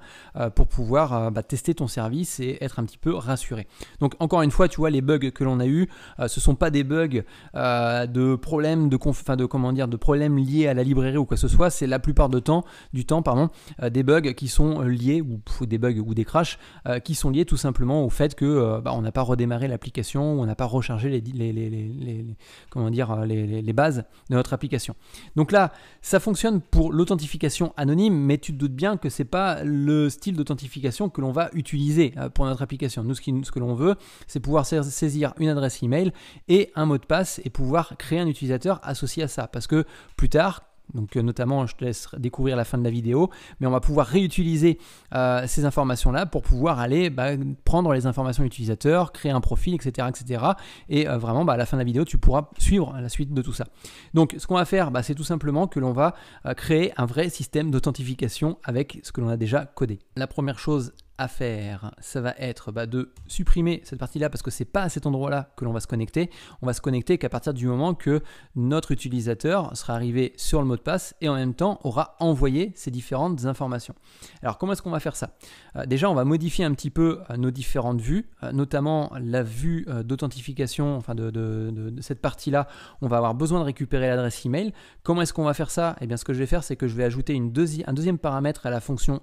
pour pouvoir bah, tester ton service et être un petit peu rassuré. Donc encore une fois, tu vois, les bugs que l'on a eu, ce sont pas des bugs de problèmes de, conf de comment dire de problèmes liés à la librairie ou quoi que ce soit, c'est la plupart du temps du temps pardon, euh, des bugs qui sont euh, liés, ou des bugs ou des crashs, euh, qui sont liés tout simplement au fait que bah, on n'a pas redémarré l'application, ou on n'a pas rechargé les, comment dire, les, bases de notre application. Donc là, ça fonctionne pour l'authentification anonyme, mais tu te doutes bien que c'est pas le style d'authentification que l'on va utiliser pour notre application. Nous, ce, qui, ce que l'on veut, c'est pouvoir saisir une adresse email et un mot de passe et pouvoir créer un utilisateur associé à ça. Parce que plus tard, donc euh, notamment, je te laisse découvrir la fin de la vidéo, mais on va pouvoir réutiliser euh, ces informations-là pour pouvoir aller bah, prendre les informations utilisateurs, créer un profil, etc. etc. et euh, vraiment, bah, à la fin de la vidéo, tu pourras suivre la suite de tout ça. Donc ce qu'on va faire, bah, c'est tout simplement que l'on va créer un vrai système d'authentification avec ce que l'on a déjà codé. La première chose à faire, ça va être bah, de supprimer cette partie-là parce que c'est pas à cet endroit-là que l'on va se connecter. On va se connecter qu'à partir du moment que notre utilisateur sera arrivé sur le mot de passe et en même temps aura envoyé ces différentes informations. Alors comment est-ce qu'on va faire ça euh, Déjà, on va modifier un petit peu euh, nos différentes vues, euh, notamment la vue d'authentification, enfin de, cette partie-là. On va avoir besoin de récupérer l'adresse email. Comment est-ce qu'on va faire ça Eh bien, ce que je vais faire, c'est que je vais ajouter une un deuxième paramètre à la fonction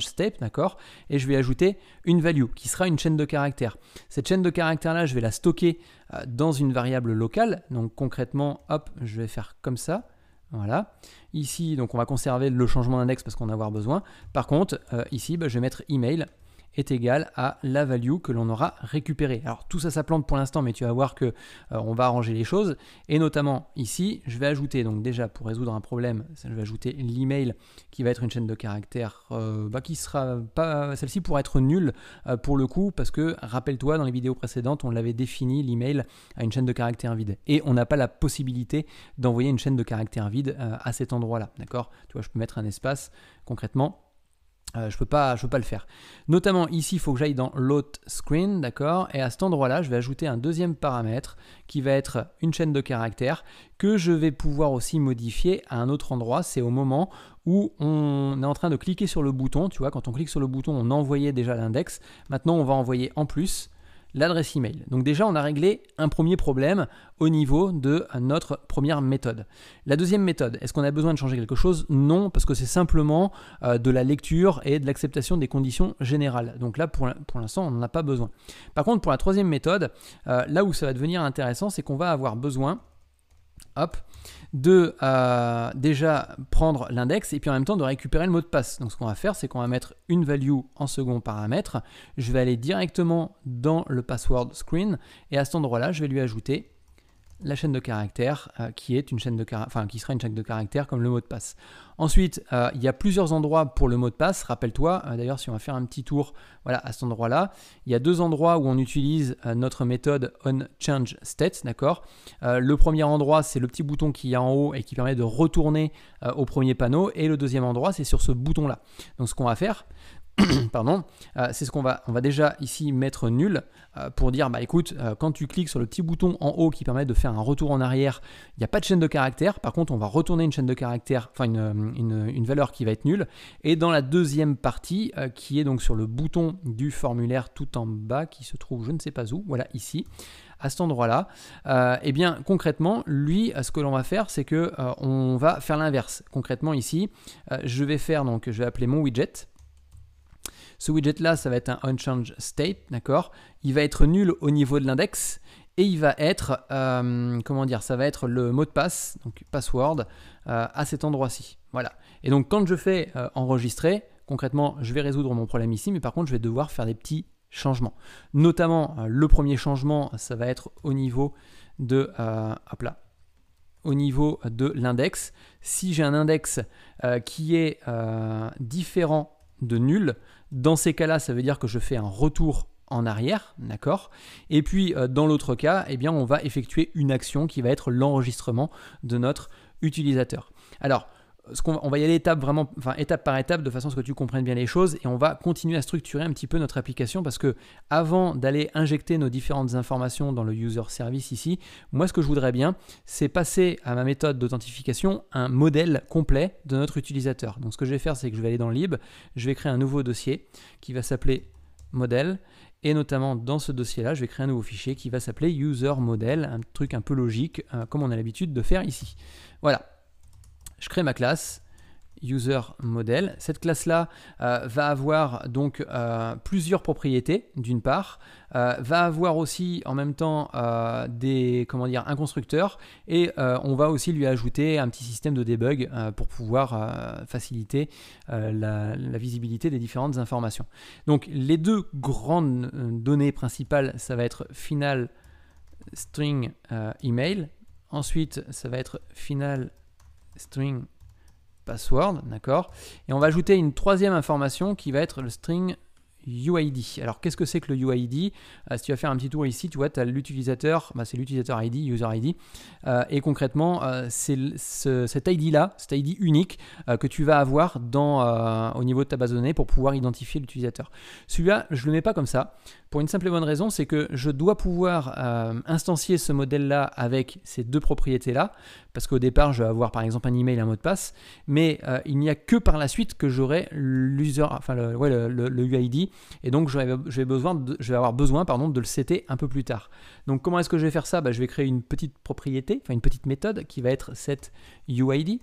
Step, d'accord Et je vais ajouter une value qui sera une chaîne de caractères. Cette chaîne de caractères-là, je vais la stocker euh, dans une variable locale. Donc concrètement, hop, je vais faire comme ça. Voilà. Ici, donc on va conserver le changement d'index parce qu'on a avoir besoin. Par contre, euh, ici, bah, je vais mettre email est égal à la value que l'on aura récupérée. Alors tout ça, ça plante pour l'instant, mais tu vas voir que euh, on va arranger les choses. Et notamment ici, je vais ajouter, donc déjà pour résoudre un problème, je vais ajouter l'email qui va être une chaîne de caractères euh, bah, qui sera pas. Celle-ci pourrait être nulle euh, pour le coup, parce que rappelle-toi, dans les vidéos précédentes, on l'avait défini l'email à une chaîne de caractères vide. Et on n'a pas la possibilité d'envoyer une chaîne de caractères vide à cet endroit-là. D'accord Tu vois, je peux mettre un espace concrètement euh, je peux pas, je peux pas le faire. Notamment ici, il faut que j'aille dans l'autre screen, d'accord Et à cet endroit-là, je vais ajouter un deuxième paramètre qui va être une chaîne de caractères que je vais pouvoir aussi modifier à un autre endroit. C'est au moment où on est en train de cliquer sur le bouton. Tu vois, quand on clique sur le bouton, on envoyait déjà l'index. Maintenant, on va envoyer en plus l'adresse email. Donc déjà, on a réglé un premier problème au niveau de notre première méthode. La deuxième méthode, est-ce qu'on a besoin de changer quelque chose Non, parce que c'est simplement euh, de la lecture et de l'acceptation des conditions générales. Donc là, pour, pour l'instant, on n'en a pas besoin. Par contre, pour la troisième méthode, euh, là où ça va devenir intéressant, c'est qu'on va avoir besoin, hop, de euh, déjà prendre l'index et puis en même temps de récupérer le mot de passe. Donc ce qu'on va faire, c'est qu'on va mettre une value en second paramètre. Je vais aller directement dans le password screen et à cet endroit-là, je vais lui ajouter la chaîne de caractères euh, qui est une chaîne de enfin qui sera une chaîne de caractères comme le mot de passe. Ensuite, euh, il y a plusieurs endroits pour le mot de passe. Rappelle-toi, euh, d'ailleurs, si on va faire un petit tour, voilà, à cet endroit-là, il y a deux endroits où on utilise notre méthode onChangeState, d'accord. le premier endroit, c'est le petit bouton qui y a en haut et qui permet de retourner au premier panneau, et le deuxième endroit, c'est sur ce bouton-là. Donc, ce qu'on va faire, pardon, euh, c'est ce qu'on va, on va déjà ici mettre nul euh, pour dire, bah écoute, euh, quand tu cliques sur le petit bouton en haut qui permet de faire un retour en arrière, il n'y a pas de chaîne de caractère. Par contre, on va retourner une chaîne de caractère, enfin une, valeur qui va être nulle. Et dans la deuxième partie, qui est donc sur le bouton du formulaire tout en bas, qui se trouve je ne sais pas où, voilà ici, à cet endroit-là, et eh bien concrètement, lui, ce que l'on va faire, c'est que on va faire l'inverse. Concrètement ici, je vais faire donc, je vais appeler mon widget ce widget là, ça va être un onChange state, d'accord Il va être nul au niveau de l'index et il va être, euh, comment dire, ça va être le mot de passe, donc password, euh, à cet endroit-ci. Voilà. Et donc quand je fais euh, enregistrer, concrètement, je vais résoudre mon problème ici, mais par contre, je vais devoir faire des petits changements. Notamment, le premier changement, ça va être au niveau de, hop là, au niveau de l'index. Si j'ai un index qui est différent de nul, dans ces cas-là, ça veut dire que je fais un retour en arrière, d'accord Et puis euh, dans l'autre cas, eh bien, on va effectuer une action qui va être l'enregistrement de notre utilisateur. Alors, on va y aller étape vraiment, enfin étape par étape, de façon à ce que tu comprennes bien les choses, et on va continuer à structurer un petit peu notre application parce que avant d'aller injecter nos différentes informations dans le user service ici, moi ce que je voudrais bien, c'est passer à ma méthode d'authentification un modèle complet de notre utilisateur. Donc ce que je vais faire, c'est que je vais aller dans lib, je vais créer un nouveau dossier qui va s'appeler modèle et notamment dans ce dossier-là, je vais créer un nouveau fichier qui va s'appeler user model, un truc un peu logique, euh, comme on a l'habitude de faire ici. Voilà, je crée ma classe UserModel ». Cette classe-là euh, va avoir donc euh, plusieurs propriétés d'une part, euh, va avoir aussi en même temps des comment dire un constructeur et on va aussi lui ajouter un petit système de debug pour pouvoir faciliter la, la, visibilité des différentes informations. Donc les deux grandes données principales, ça va être final string email, ensuite ça va être final string password, d'accord Et on va ajouter une troisième information qui va être le string UID. Alors qu'est-ce que c'est que le UID euh, Si tu vas faire un petit tour ici, tu vois, tu as l'utilisateur, bah, c'est l'utilisateur ID, user ID, euh, et concrètement, euh, c'est cet ID-là, cet ID unique que tu vas avoir dans, au niveau de ta base de données pour pouvoir identifier l'utilisateur. Celui-là, je ne le mets pas comme ça, pour une simple et bonne raison, c'est que je dois pouvoir instancier ce modèle-là avec ces deux propriétés-là, parce qu'au départ, je vais avoir par exemple un email et un mot de passe, mais euh, il n'y a que par la suite que j'aurai l'user, enfin le, UID, et donc je vais, besoin je vais avoir besoin pardon, de le setter un peu plus tard. Donc comment est-ce que je vais faire ça bah, Je vais créer une petite propriété, enfin une petite méthode qui va être cette UID,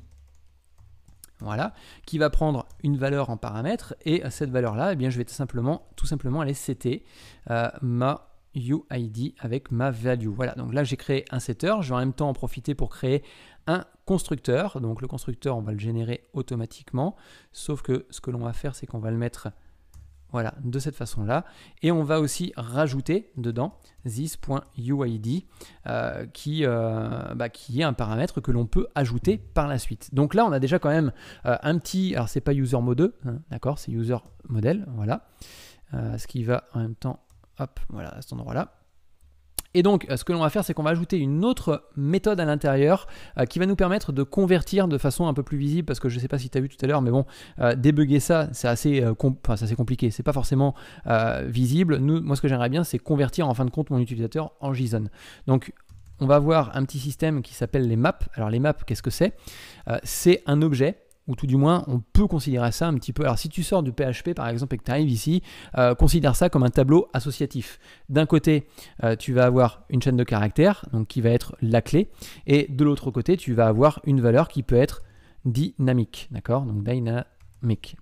voilà, qui va prendre une valeur en paramètre et à cette valeur-là, eh bien, je vais tout simplement, tout simplement aller setter euh, ma UID avec ma value. Voilà, donc là j'ai créé un setter, je vais en même temps en profiter pour créer un constructeur. Donc le constructeur, on va le générer automatiquement, sauf que ce que l'on va faire, c'est qu'on va le mettre voilà, de cette façon-là. Et on va aussi rajouter dedans this.uid euh, qui, euh, bah, qui est un paramètre que l'on peut ajouter par la suite. Donc là, on a déjà quand même euh, un petit... Alors, c'est pas user mode, hein, d'accord C'est user model, voilà. ce qui va en même temps... Hop, voilà, à cet endroit-là. Et donc, euh, ce que l'on va faire, c'est qu'on va ajouter une autre méthode à l'intérieur euh, qui va nous permettre de convertir de façon un peu plus visible, parce que je ne sais pas si tu as vu tout à l'heure, mais bon, euh, débugger ça, c'est assez, compliqué. Ce n'est compliqué, c'est pas forcément visible. Nous, moi, ce que j'aimerais bien, c'est convertir en fin de compte mon utilisateur en JSON. Donc, on va avoir un petit système qui s'appelle les maps. Alors, les maps, qu'est-ce que c'est C'est un objet ou tout du moins on peut considérer ça un petit peu. Alors si tu sors du PHP par exemple et que tu arrives ici, euh, considère ça comme un tableau associatif. D'un côté, euh, tu vas avoir une chaîne de caractères, donc qui va être la clé, et de l'autre côté, tu vas avoir une valeur qui peut être dynamique, d'accord Donc dynamique.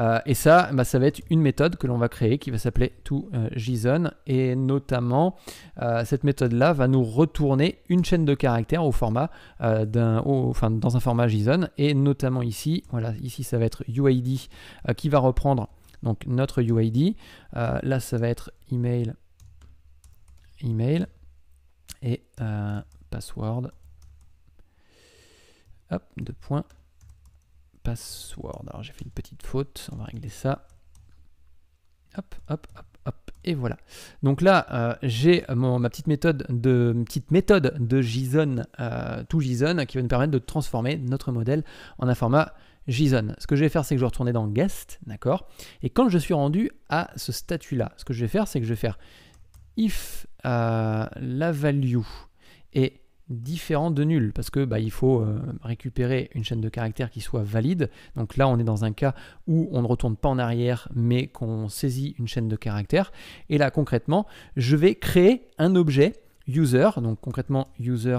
Euh, et ça, bah, ça va être une méthode que l'on va créer qui va s'appeler toJSON. Euh, et notamment, euh, cette méthode-là va nous retourner une chaîne de caractères au format d'un, enfin, dans un format JSON. Et notamment ici, voilà, ici ça va être UID qui va reprendre donc notre UID. là, ça va être email, email et password. Hop, deux password. Alors j'ai fait une petite faute, on va régler ça. Hop, hop, hop, hop, et voilà. Donc là, euh, j'ai ma petite méthode de petite méthode de JSON, euh, tout JSON, qui va nous permettre de transformer notre modèle en un format JSON. Ce que je vais faire, c'est que je vais retourner dans guest, d'accord Et quand je suis rendu à ce statut-là, ce que je vais faire, c'est que je vais faire if euh, la value est différent de nul parce que bah, il faut euh, récupérer une chaîne de caractères qui soit valide. Donc là, on est dans un cas où on ne retourne pas en arrière mais qu'on saisit une chaîne de caractères. Et là, concrètement, je vais créer un objet user, donc concrètement user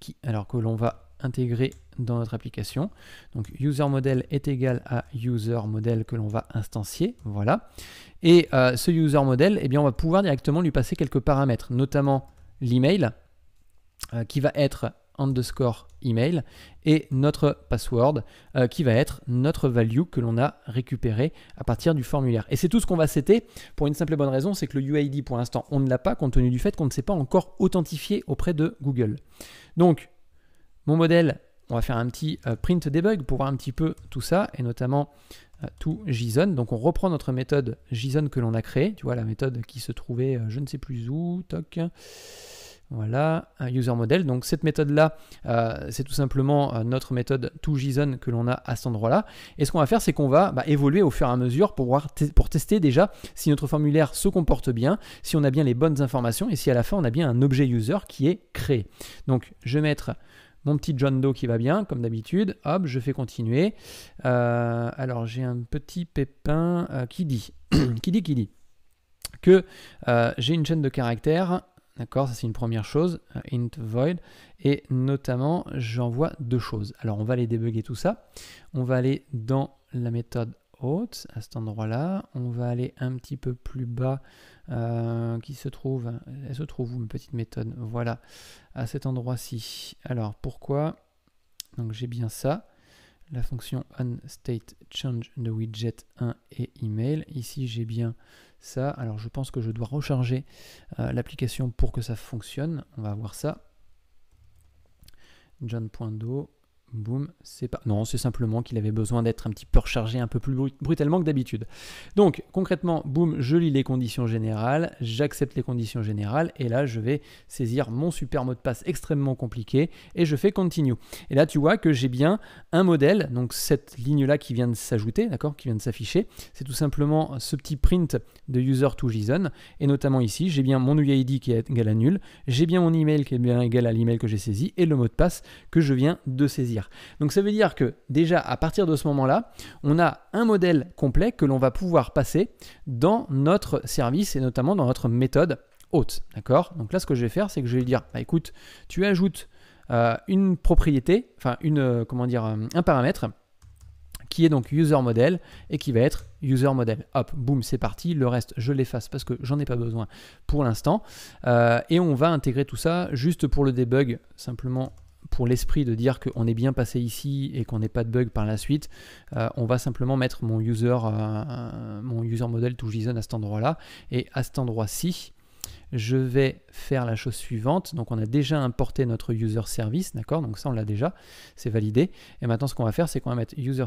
qui, alors que l'on va intégrer dans notre application. Donc user model est égal à user model que l'on va instancier, voilà. Et euh, ce user model, et eh bien, on va pouvoir directement lui passer quelques paramètres, notamment l'email euh, qui va être underscore email et notre password euh, qui va être notre value que l'on a récupéré à partir du formulaire. Et c'est tout ce qu'on va setter pour une simple et bonne raison, c'est que le UID pour l'instant on ne l'a pas compte tenu du fait qu'on ne s'est pas encore authentifié auprès de Google. Donc mon modèle on va faire un petit euh, print debug pour voir un petit peu tout ça, et notamment euh, tout JSON. Donc on reprend notre méthode JSON que l'on a créée, tu vois, la méthode qui se trouvait euh, je ne sais plus où, toc. Voilà, un user model. Donc cette méthode-là, c'est tout simplement notre méthode tout toJSON que l'on a à cet endroit-là. Et ce qu'on va faire, c'est qu'on va bah, évoluer au fur et à mesure pour, voir pour tester déjà si notre formulaire se comporte bien, si on a bien les bonnes informations et si à la fin on a bien un objet user qui est créé. Donc je vais mettre mon petit John Doe qui va bien, comme d'habitude. Hop, je fais continuer. Euh, alors j'ai un petit pépin euh, qui dit, qui dit, qui dit que euh, j'ai une chaîne de caractères. D'accord, ça c'est une première chose, int void, et notamment j'envoie deux choses. Alors on va aller débugger tout ça. On va aller dans la méthode haute à cet endroit-là. On va aller un petit peu plus bas qui se trouve. Elle se trouve une petite méthode Voilà à cet endroit-ci. Alors pourquoi Donc j'ai bien ça, la fonction state change de widget 1 et email. Ici j'ai bien ça. Alors je pense que je dois recharger euh, l'application pour que ça fonctionne. On va voir ça. John.do Boom, c'est pas. Non, c'est simplement qu'il avait besoin d'être un petit peu rechargé un peu plus brutalement que d'habitude. Donc concrètement, boom, je lis les conditions générales, j'accepte les conditions générales, et là je vais saisir mon super mot de passe extrêmement compliqué et je fais continue. Et là tu vois que j'ai bien un modèle, donc cette ligne-là qui vient de s'ajouter, d'accord, qui vient de s'afficher, c'est tout simplement ce petit print de user to JSON, et notamment ici, j'ai bien mon UID qui est égal à nul, j'ai bien mon email qui est bien égal à l'email que j'ai saisi, et le mot de passe que je viens de saisir. Donc ça veut dire que déjà à partir de ce moment-là, on a un modèle complet que l'on va pouvoir passer dans notre service et notamment dans notre méthode haute. D'accord Donc là ce que je vais faire, c'est que je vais dire, bah, écoute, tu ajoutes euh, une propriété, enfin une euh, comment dire, euh, un paramètre qui est donc user model et qui va être user model. Hop, boum, c'est parti. Le reste, je l'efface parce que j'en ai pas besoin pour l'instant. et on va intégrer tout ça juste pour le debug. Simplement, pour l'esprit de dire qu'on est bien passé ici et qu'on n'est pas de bug par la suite, euh, on va simplement mettre mon user, euh, mon user model to JSON à cet endroit-là. Et à cet endroit-ci, je vais faire la chose suivante. Donc on a déjà importé notre user service, d'accord Donc ça on l'a déjà, c'est validé. Et maintenant ce qu'on va faire, c'est qu'on va mettre user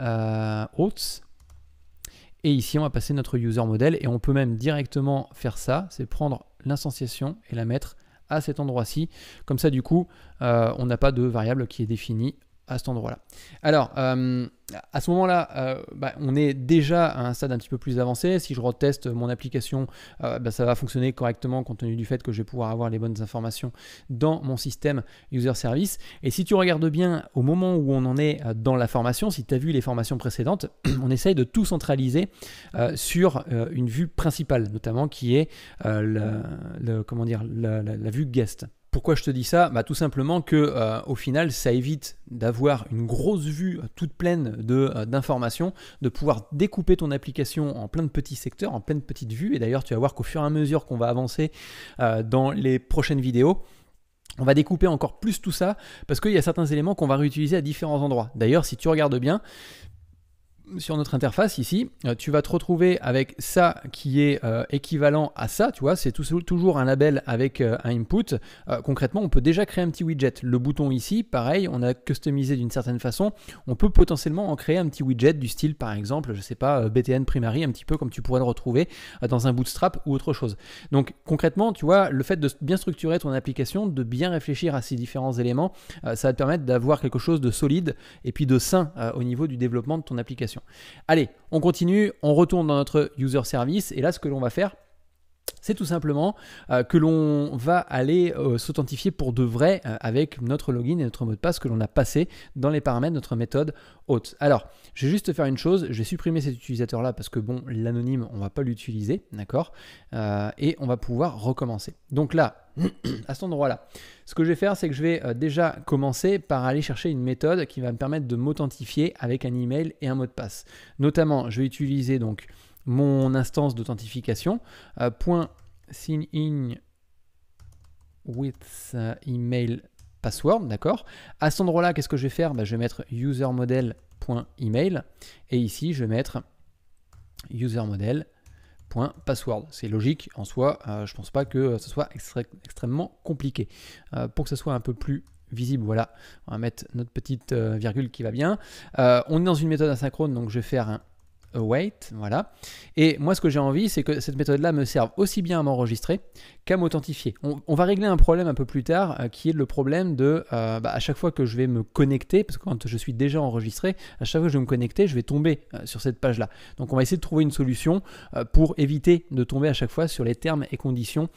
euh, Et ici, on va passer notre user model et on peut même directement faire ça, c'est prendre l'instanciation et la mettre à cet endroit-ci. Comme ça, du coup, euh, on n'a pas de variable qui est définie à cet endroit-là. Alors, euh, à ce moment-là, euh, bah, on est déjà à un stade un petit peu plus avancé. Si je reteste mon application, euh, bah, ça va fonctionner correctement compte tenu du fait que je vais pouvoir avoir les bonnes informations dans mon système user service. Et si tu regardes bien au moment où on en est dans la formation, si tu as vu les formations précédentes, on essaye de tout centraliser sur une vue principale, notamment qui est la vue guest. Pourquoi je te dis ça bah, Tout simplement que euh, au final, ça évite d'avoir une grosse vue toute pleine euh, d'informations, de, de, pouvoir découper ton application en plein de petits secteurs, en plein de petites vues. Et d'ailleurs, tu vas voir qu'au fur et à mesure qu'on va avancer euh, dans les prochaines vidéos, on va découper encore plus tout ça parce qu'il y a certains éléments qu'on va réutiliser à différents endroits. D'ailleurs, si tu regardes bien, sur notre interface ici, euh, tu vas te retrouver avec ça qui est euh, équivalent à ça, tu vois, c'est toujours un label avec euh, un input. concrètement, on peut déjà créer un petit widget. Le bouton ici, pareil, on a customisé d'une certaine façon. On peut potentiellement en créer un petit widget du style, par exemple, je sais pas, BTN Primary, un petit peu comme tu pourrais le retrouver dans un Bootstrap ou autre chose. Donc concrètement, tu vois, le fait de bien structurer ton application, de bien réfléchir à ces différents éléments, ça va te permettre d'avoir quelque chose de solide et puis de sain au niveau du développement de ton application. Allez, on continue, on retourne dans notre user service et là ce que l'on va faire, c'est tout simplement euh, que l'on va aller euh, s'authentifier pour de vrai euh, avec notre login et notre mot de passe que l'on a passé dans les paramètres de notre méthode hôte. Alors, je vais juste faire une chose, je vais supprimer cet utilisateur-là parce que bon, l'anonyme, on va pas l'utiliser, d'accord Et on va pouvoir recommencer. Donc là, à cet endroit-là, ce que je vais faire, c'est que je vais déjà commencer par aller chercher une méthode qui va me permettre de m'authentifier avec un email et un mot de passe. Notamment, je vais utiliser donc mon instance d'authentification. Euh, point sign in with euh, email password, d'accord À cet endroit-là, qu'est-ce que je vais faire bah, Je vais mettre email et ici, je vais mettre password C'est logique en soi, euh, je pense pas que ce soit extrêmement compliqué. pour que ce soit un peu plus visible, voilà, on va mettre notre petite virgule qui va bien. on est dans une méthode asynchrone, donc je vais faire un Await, voilà. Et moi, ce que j'ai envie, c'est que cette méthode-là me serve aussi bien à m'enregistrer qu'à m'authentifier. On, va régler un problème un peu plus tard, euh, qui est le problème de, euh, bah, à chaque fois que je vais me connecter, parce que quand je suis déjà enregistré, à chaque fois que je vais me connecter, je vais tomber euh, sur cette page-là. Donc, on va essayer de trouver une solution pour éviter de tomber à chaque fois sur les termes et conditions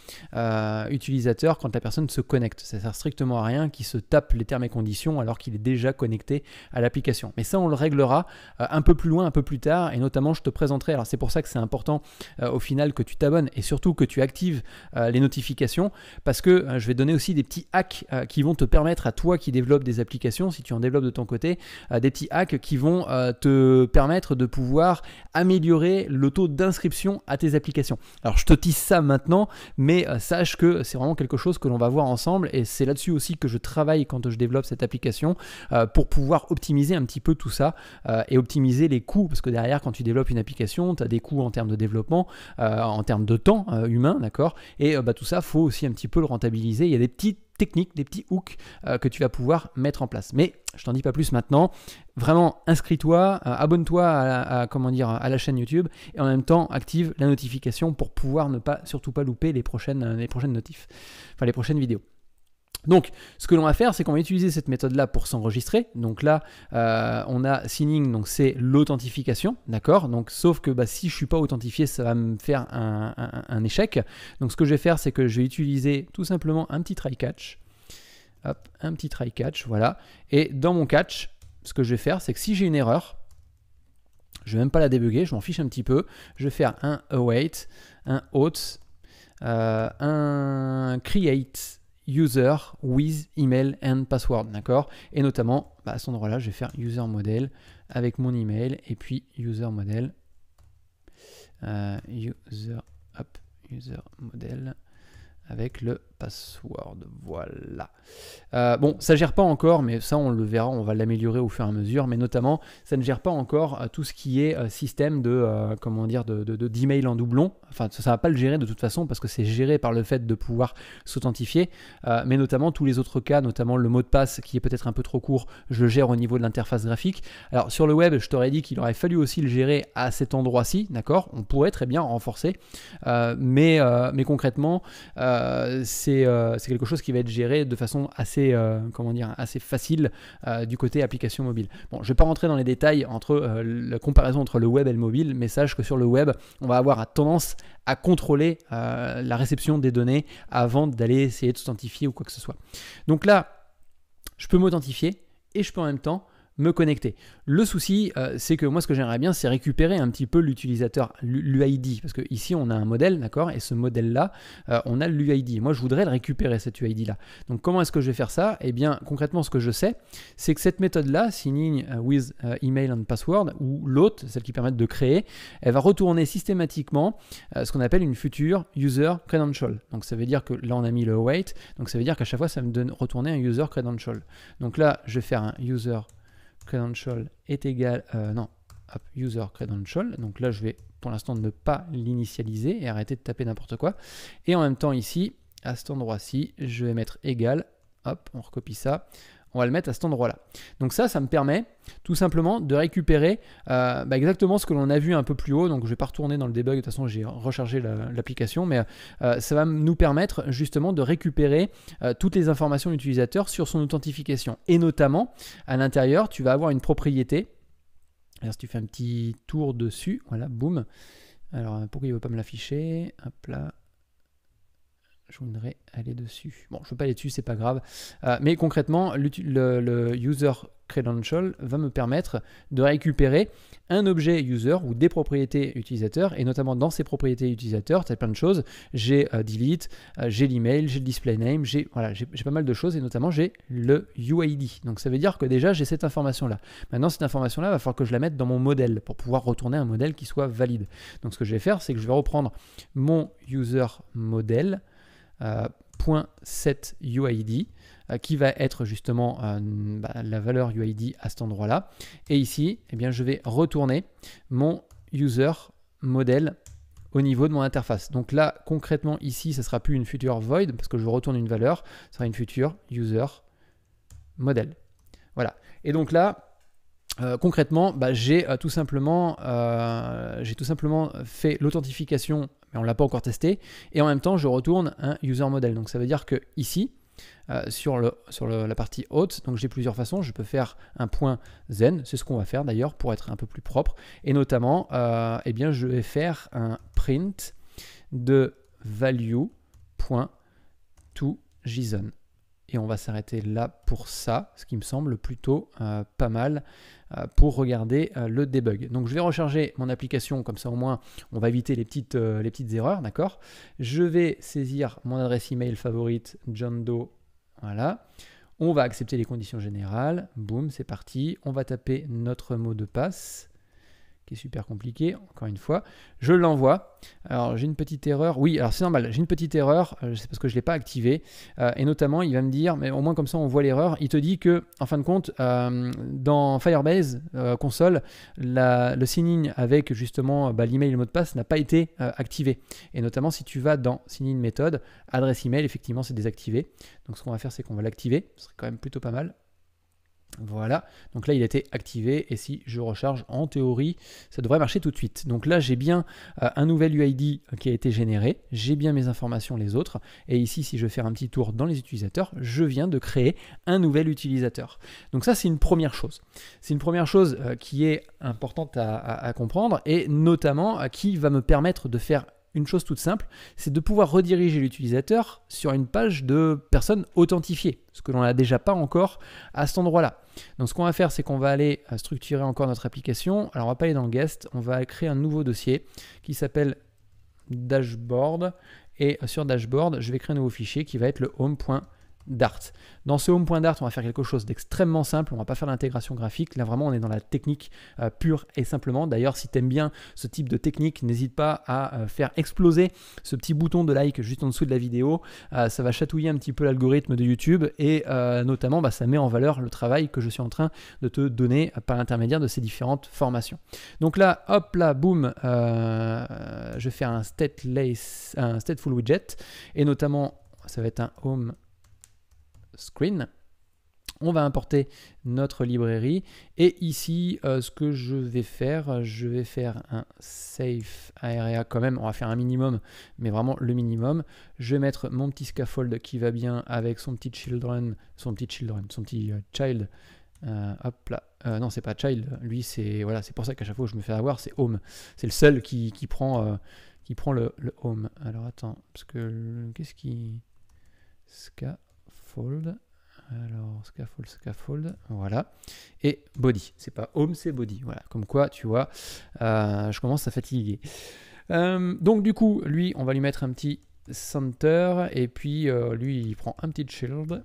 utilisateurs quand la personne se connecte. Ça sert strictement à rien qu'il se tape les termes et conditions alors qu'il est déjà connecté à l'application. Mais ça, on le réglera un peu plus loin, un peu plus tard, et Notamment, je te présenterai, alors c'est pour ça que c'est important euh, au final que tu t'abonnes et surtout que tu actives euh, les notifications parce que euh, je vais donner aussi des petits hacks qui vont te permettre à toi qui développes des applications, si tu en développes de ton côté, des petits hacks qui vont te permettre de pouvoir améliorer le taux d'inscription à tes applications. Alors je te tisse ça maintenant, mais sache que c'est vraiment quelque chose que l'on va voir ensemble et c'est là-dessus aussi que je travaille quand je développe cette application pour pouvoir optimiser un petit peu tout ça et optimiser les coûts parce que derrière quand tu développes une application, tu as des coûts en termes de développement, euh, en termes de temps euh, humain, d'accord Et euh, bah, tout ça, faut aussi un petit peu le rentabiliser. Il y a des petites techniques, des petits hooks que tu vas pouvoir mettre en place. Mais je t'en dis pas plus maintenant. Vraiment, inscris-toi, abonne-toi à, comment dire à la chaîne YouTube et en même temps active la notification pour pouvoir ne pas surtout pas louper les prochaines les prochaines notifs, enfin les prochaines vidéos. Donc, ce que l'on va faire, c'est qu'on va utiliser cette méthode-là pour s'enregistrer. Donc là, euh, on a signing, donc c'est l'authentification, d'accord Donc, sauf que bah, si je suis pas authentifié, ça va me faire un, échec. Donc, ce que je vais faire, c'est que je vais utiliser tout simplement un petit try catch. Hop, un petit try catch, voilà. Et dans mon catch, ce que je vais faire, c'est que si j'ai une erreur, je vais même pas la débugger, je m'en fiche un petit peu. Je vais faire un await, un auth, euh, un create user with email and password, d'accord Et notamment, bah, à ce endroit-là, je vais faire user model avec mon email et puis user model. Euh, user, up, user model avec le password. Voilà. Euh, bon, ça gère pas encore, mais ça on le verra, on va l'améliorer au fur et à mesure. Mais notamment, ça ne gère pas encore euh, tout ce qui est euh, système de comment dire de d'email en doublon. Enfin, ça, ne va pas le gérer de toute façon parce que c'est géré par le fait de pouvoir s'authentifier. mais notamment tous les autres cas, notamment le mot de passe qui est peut-être un peu trop court, je le gère au niveau de l'interface graphique. Alors sur le web, je t'aurais dit qu'il aurait fallu aussi le gérer à cet endroit-ci, d'accord On pourrait très bien renforcer, mais mais concrètement, c'est euh, c'est quelque chose qui va être géré de façon assez, euh, comment dire, assez facile euh, du côté application mobile. Bon, je ne vais pas rentrer dans les détails entre la comparaison entre le web et le mobile, mais sache que sur le web, on va avoir tendance à contrôler la réception des données avant d'aller essayer de s'authentifier ou quoi que ce soit. Donc là, je peux m'authentifier et je peux en même temps me connecter. Le souci, euh, c'est que moi, ce que j'aimerais bien, c'est récupérer un petit peu l'utilisateur, l'UID, parce que ici, on a un modèle, d'accord, et ce modèle-là, euh, on a l'UID. Moi, je voudrais le récupérer, cet UID-là. Donc, comment est-ce que je vais faire ça Eh bien, concrètement, ce que je sais, c'est que cette méthode-là, signing euh, with email and password, ou l'autre, celle qui permet de créer, elle va retourner systématiquement ce qu'on appelle une future user credential. Donc, ça veut dire que là, on a mis le await, donc ça veut dire qu'à chaque fois, ça me donne retourner un user credential. Donc là, je vais faire un user credential est égal, non, hop, user credential. Donc là, je vais pour l'instant ne pas l'initialiser et arrêter de taper n'importe quoi. Et en même temps ici, à cet endroit-ci, je vais mettre égal, hop, on recopie ça on va le mettre à cet endroit-là. Donc ça, ça me permet tout simplement de récupérer euh, bah, exactement ce que l'on a vu un peu plus haut. Donc je ne vais pas retourner dans le debug, de toute façon j'ai rechargé l'application, mais euh, ça va nous permettre justement de récupérer euh, toutes les informations de l'utilisateur sur son authentification. Et notamment, à l'intérieur, tu vas avoir une propriété. Alors si tu fais un petit tour dessus, voilà, boum. Alors pourquoi il ne veut pas me l'afficher Hop là, je voudrais aller dessus. Bon, je ne veux pas aller dessus, c'est pas grave. Euh, mais concrètement, le, user credential va me permettre de récupérer un objet user ou des propriétés utilisateurs, et notamment dans ces propriétés utilisateurs, tu as plein de choses. J'ai euh, delete, euh, j'ai l'email, j'ai le display name, j'ai voilà, pas mal de choses, et notamment j'ai le UID. Donc ça veut dire que déjà j'ai cette information-là. Maintenant, cette information-là, il va falloir que je la mette dans mon modèle pour pouvoir retourner un modèle qui soit valide. Donc ce que je vais faire, c'est que je vais reprendre mon user modèle euh, .setUID euh, qui va être justement euh, bah, la valeur UID à cet endroit-là. Et ici, et eh bien, je vais retourner mon user model au niveau de mon interface. Donc là, concrètement, ici, ce ne sera plus une future void parce que je retourne une valeur, ce sera une future user model. Voilà. Et donc là, concrètement, bah, j'ai tout, simplement, j'ai tout simplement fait l'authentification mais on ne l'a pas encore testé. Et en même temps, je retourne un user model. Donc ça veut dire que ici, euh, sur, le, sur la partie haute. Donc j'ai plusieurs façons. Je peux faire un point zen, c'est ce qu'on va faire d'ailleurs pour être un peu plus propre. Et notamment, euh, eh bien, je vais faire un print de value.toJSON. Et on va s'arrêter là pour ça, ce qui me semble plutôt euh, pas mal euh, pour regarder euh, le debug. Donc je vais recharger mon application, comme ça au moins on va éviter les petites, les petites erreurs, d'accord Je vais saisir mon adresse email favorite, John Doe, voilà. On va accepter les conditions générales, boum, c'est parti. On va taper notre mot de passe qui est super compliqué, encore une fois. Je l'envoie. Alors j'ai une petite erreur. Oui, alors c'est normal, j'ai une petite erreur, euh, c'est parce que je ne l'ai pas activé. Euh, et notamment, il va me dire, mais au moins comme ça on voit l'erreur, il te dit que, en fin de compte, euh, dans Firebase console, le sign avec justement bah, l'email et le mot de passe n'a pas été activé. Et notamment si tu vas dans sign-in méthode, adresse email, effectivement c'est désactivé. Donc ce qu'on va faire, c'est qu'on va l'activer, ce serait quand même plutôt pas mal. Voilà, donc là il a été activé et si je recharge en théorie, ça devrait marcher tout de suite. Donc là j'ai bien euh, un nouvel UID qui a été généré, j'ai bien mes informations les autres et ici si je fais un petit tour dans les utilisateurs, je viens de créer un nouvel utilisateur. Donc ça c'est une première chose. C'est une première chose euh, qui est importante à, comprendre et notamment euh, qui va me permettre de faire une chose toute simple, c'est de pouvoir rediriger l'utilisateur sur une page de personnes authentifiées, ce que l'on n'a déjà pas encore à cet endroit-là. Donc ce qu'on va faire, c'est qu'on va aller euh, structurer encore notre application. Alors on va pas aller dans le guest, on va créer un nouveau dossier qui s'appelle dashboard. Et euh, sur dashboard, je vais créer un nouveau fichier qui va être le point Dart. Dans ce home.dart, on va faire quelque chose d'extrêmement simple, on va pas faire l'intégration graphique, là vraiment on est dans la technique euh, pure et simplement. D'ailleurs, si tu aimes bien ce type de technique, n'hésite pas à euh, faire exploser ce petit bouton de like juste en dessous de la vidéo, euh, ça va chatouiller un petit peu l'algorithme de YouTube et notamment bah, ça met en valeur le travail que je suis en train de te donner par l'intermédiaire de ces différentes formations. Donc là, hop là, boum, je vais faire un, Stateless, un stateful widget et notamment ça va être un home screen. On va importer notre librairie et ici euh, ce que je vais faire, je vais faire un safe area quand même, on va faire un minimum, mais vraiment le minimum. Je vais mettre mon petit scaffold qui va bien avec son petit children, son petit children, son petit euh, child. Euh, hop là, non c'est pas child, lui c'est voilà c'est pour ça qu'à chaque fois que je me fais avoir c'est home, c'est le seul qui, prend qui prend le, home. Alors attends parce que qu'est-ce qui ska alors, scaffold, scaffold, voilà. Et body, c'est pas home, c'est body. Voilà, comme quoi, tu vois, euh, je commence à fatiguer. Euh, donc, du coup, lui, on va lui mettre un petit center, et puis euh, lui, il prend un petit shield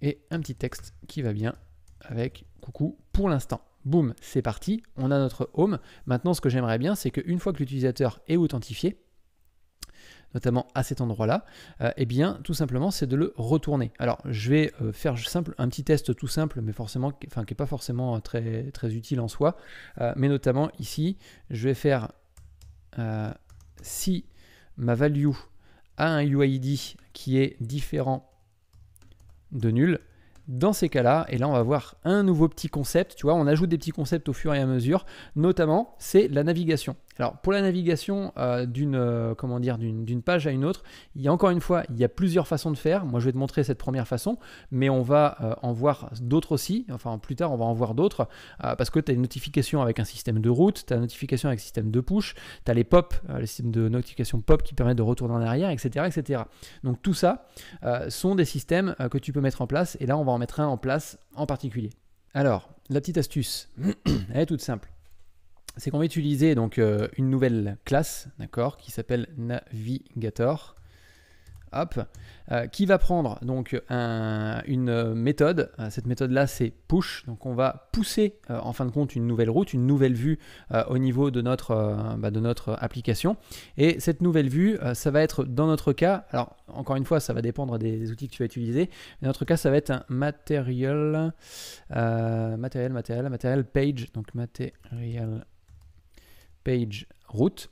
et un petit texte qui va bien avec coucou pour l'instant. Boum, c'est parti, on a notre home. Maintenant, ce que j'aimerais bien, c'est qu'une fois que l'utilisateur est authentifié, notamment à cet endroit-là, euh, eh bien tout simplement c'est de le retourner. Alors je vais euh, faire simple, un petit test tout simple, mais forcément, enfin qui n'est pas forcément euh, très, très utile en soi, mais notamment ici, je vais faire si ma value a un UID qui est différent de nul, dans ces cas-là, et là on va voir un nouveau petit concept, tu vois, on ajoute des petits concepts au fur et à mesure, notamment c'est la navigation. Alors pour la navigation euh, d'une euh, comment dire d'une page à une autre, il y a encore une fois il y a plusieurs façons de faire. Moi je vais te montrer cette première façon, mais on va euh, en voir d'autres aussi. Enfin plus tard on va en voir d'autres parce que tu as une notification avec un système de route, tu as une notification avec un système de push, tu as les pop, les systèmes de notification pop qui permettent de retourner en arrière, etc. etc. Donc tout ça sont des systèmes que tu peux mettre en place et là on va en mettre un en place en particulier. Alors la petite astuce, elle est toute simple c'est qu'on va utiliser donc euh, une nouvelle classe, d'accord, qui s'appelle navigator. Euh, qui va prendre donc une méthode. Euh, cette méthode-là, c'est push. Donc on va pousser en fin de compte une nouvelle route, une nouvelle vue au niveau de notre, bah, de notre application. Et cette nouvelle vue, ça va être dans notre cas, alors encore une fois, ça va dépendre des, outils que tu vas utiliser. dans notre cas, ça va être un material, matériel, matériel, matériel page. Donc material page route.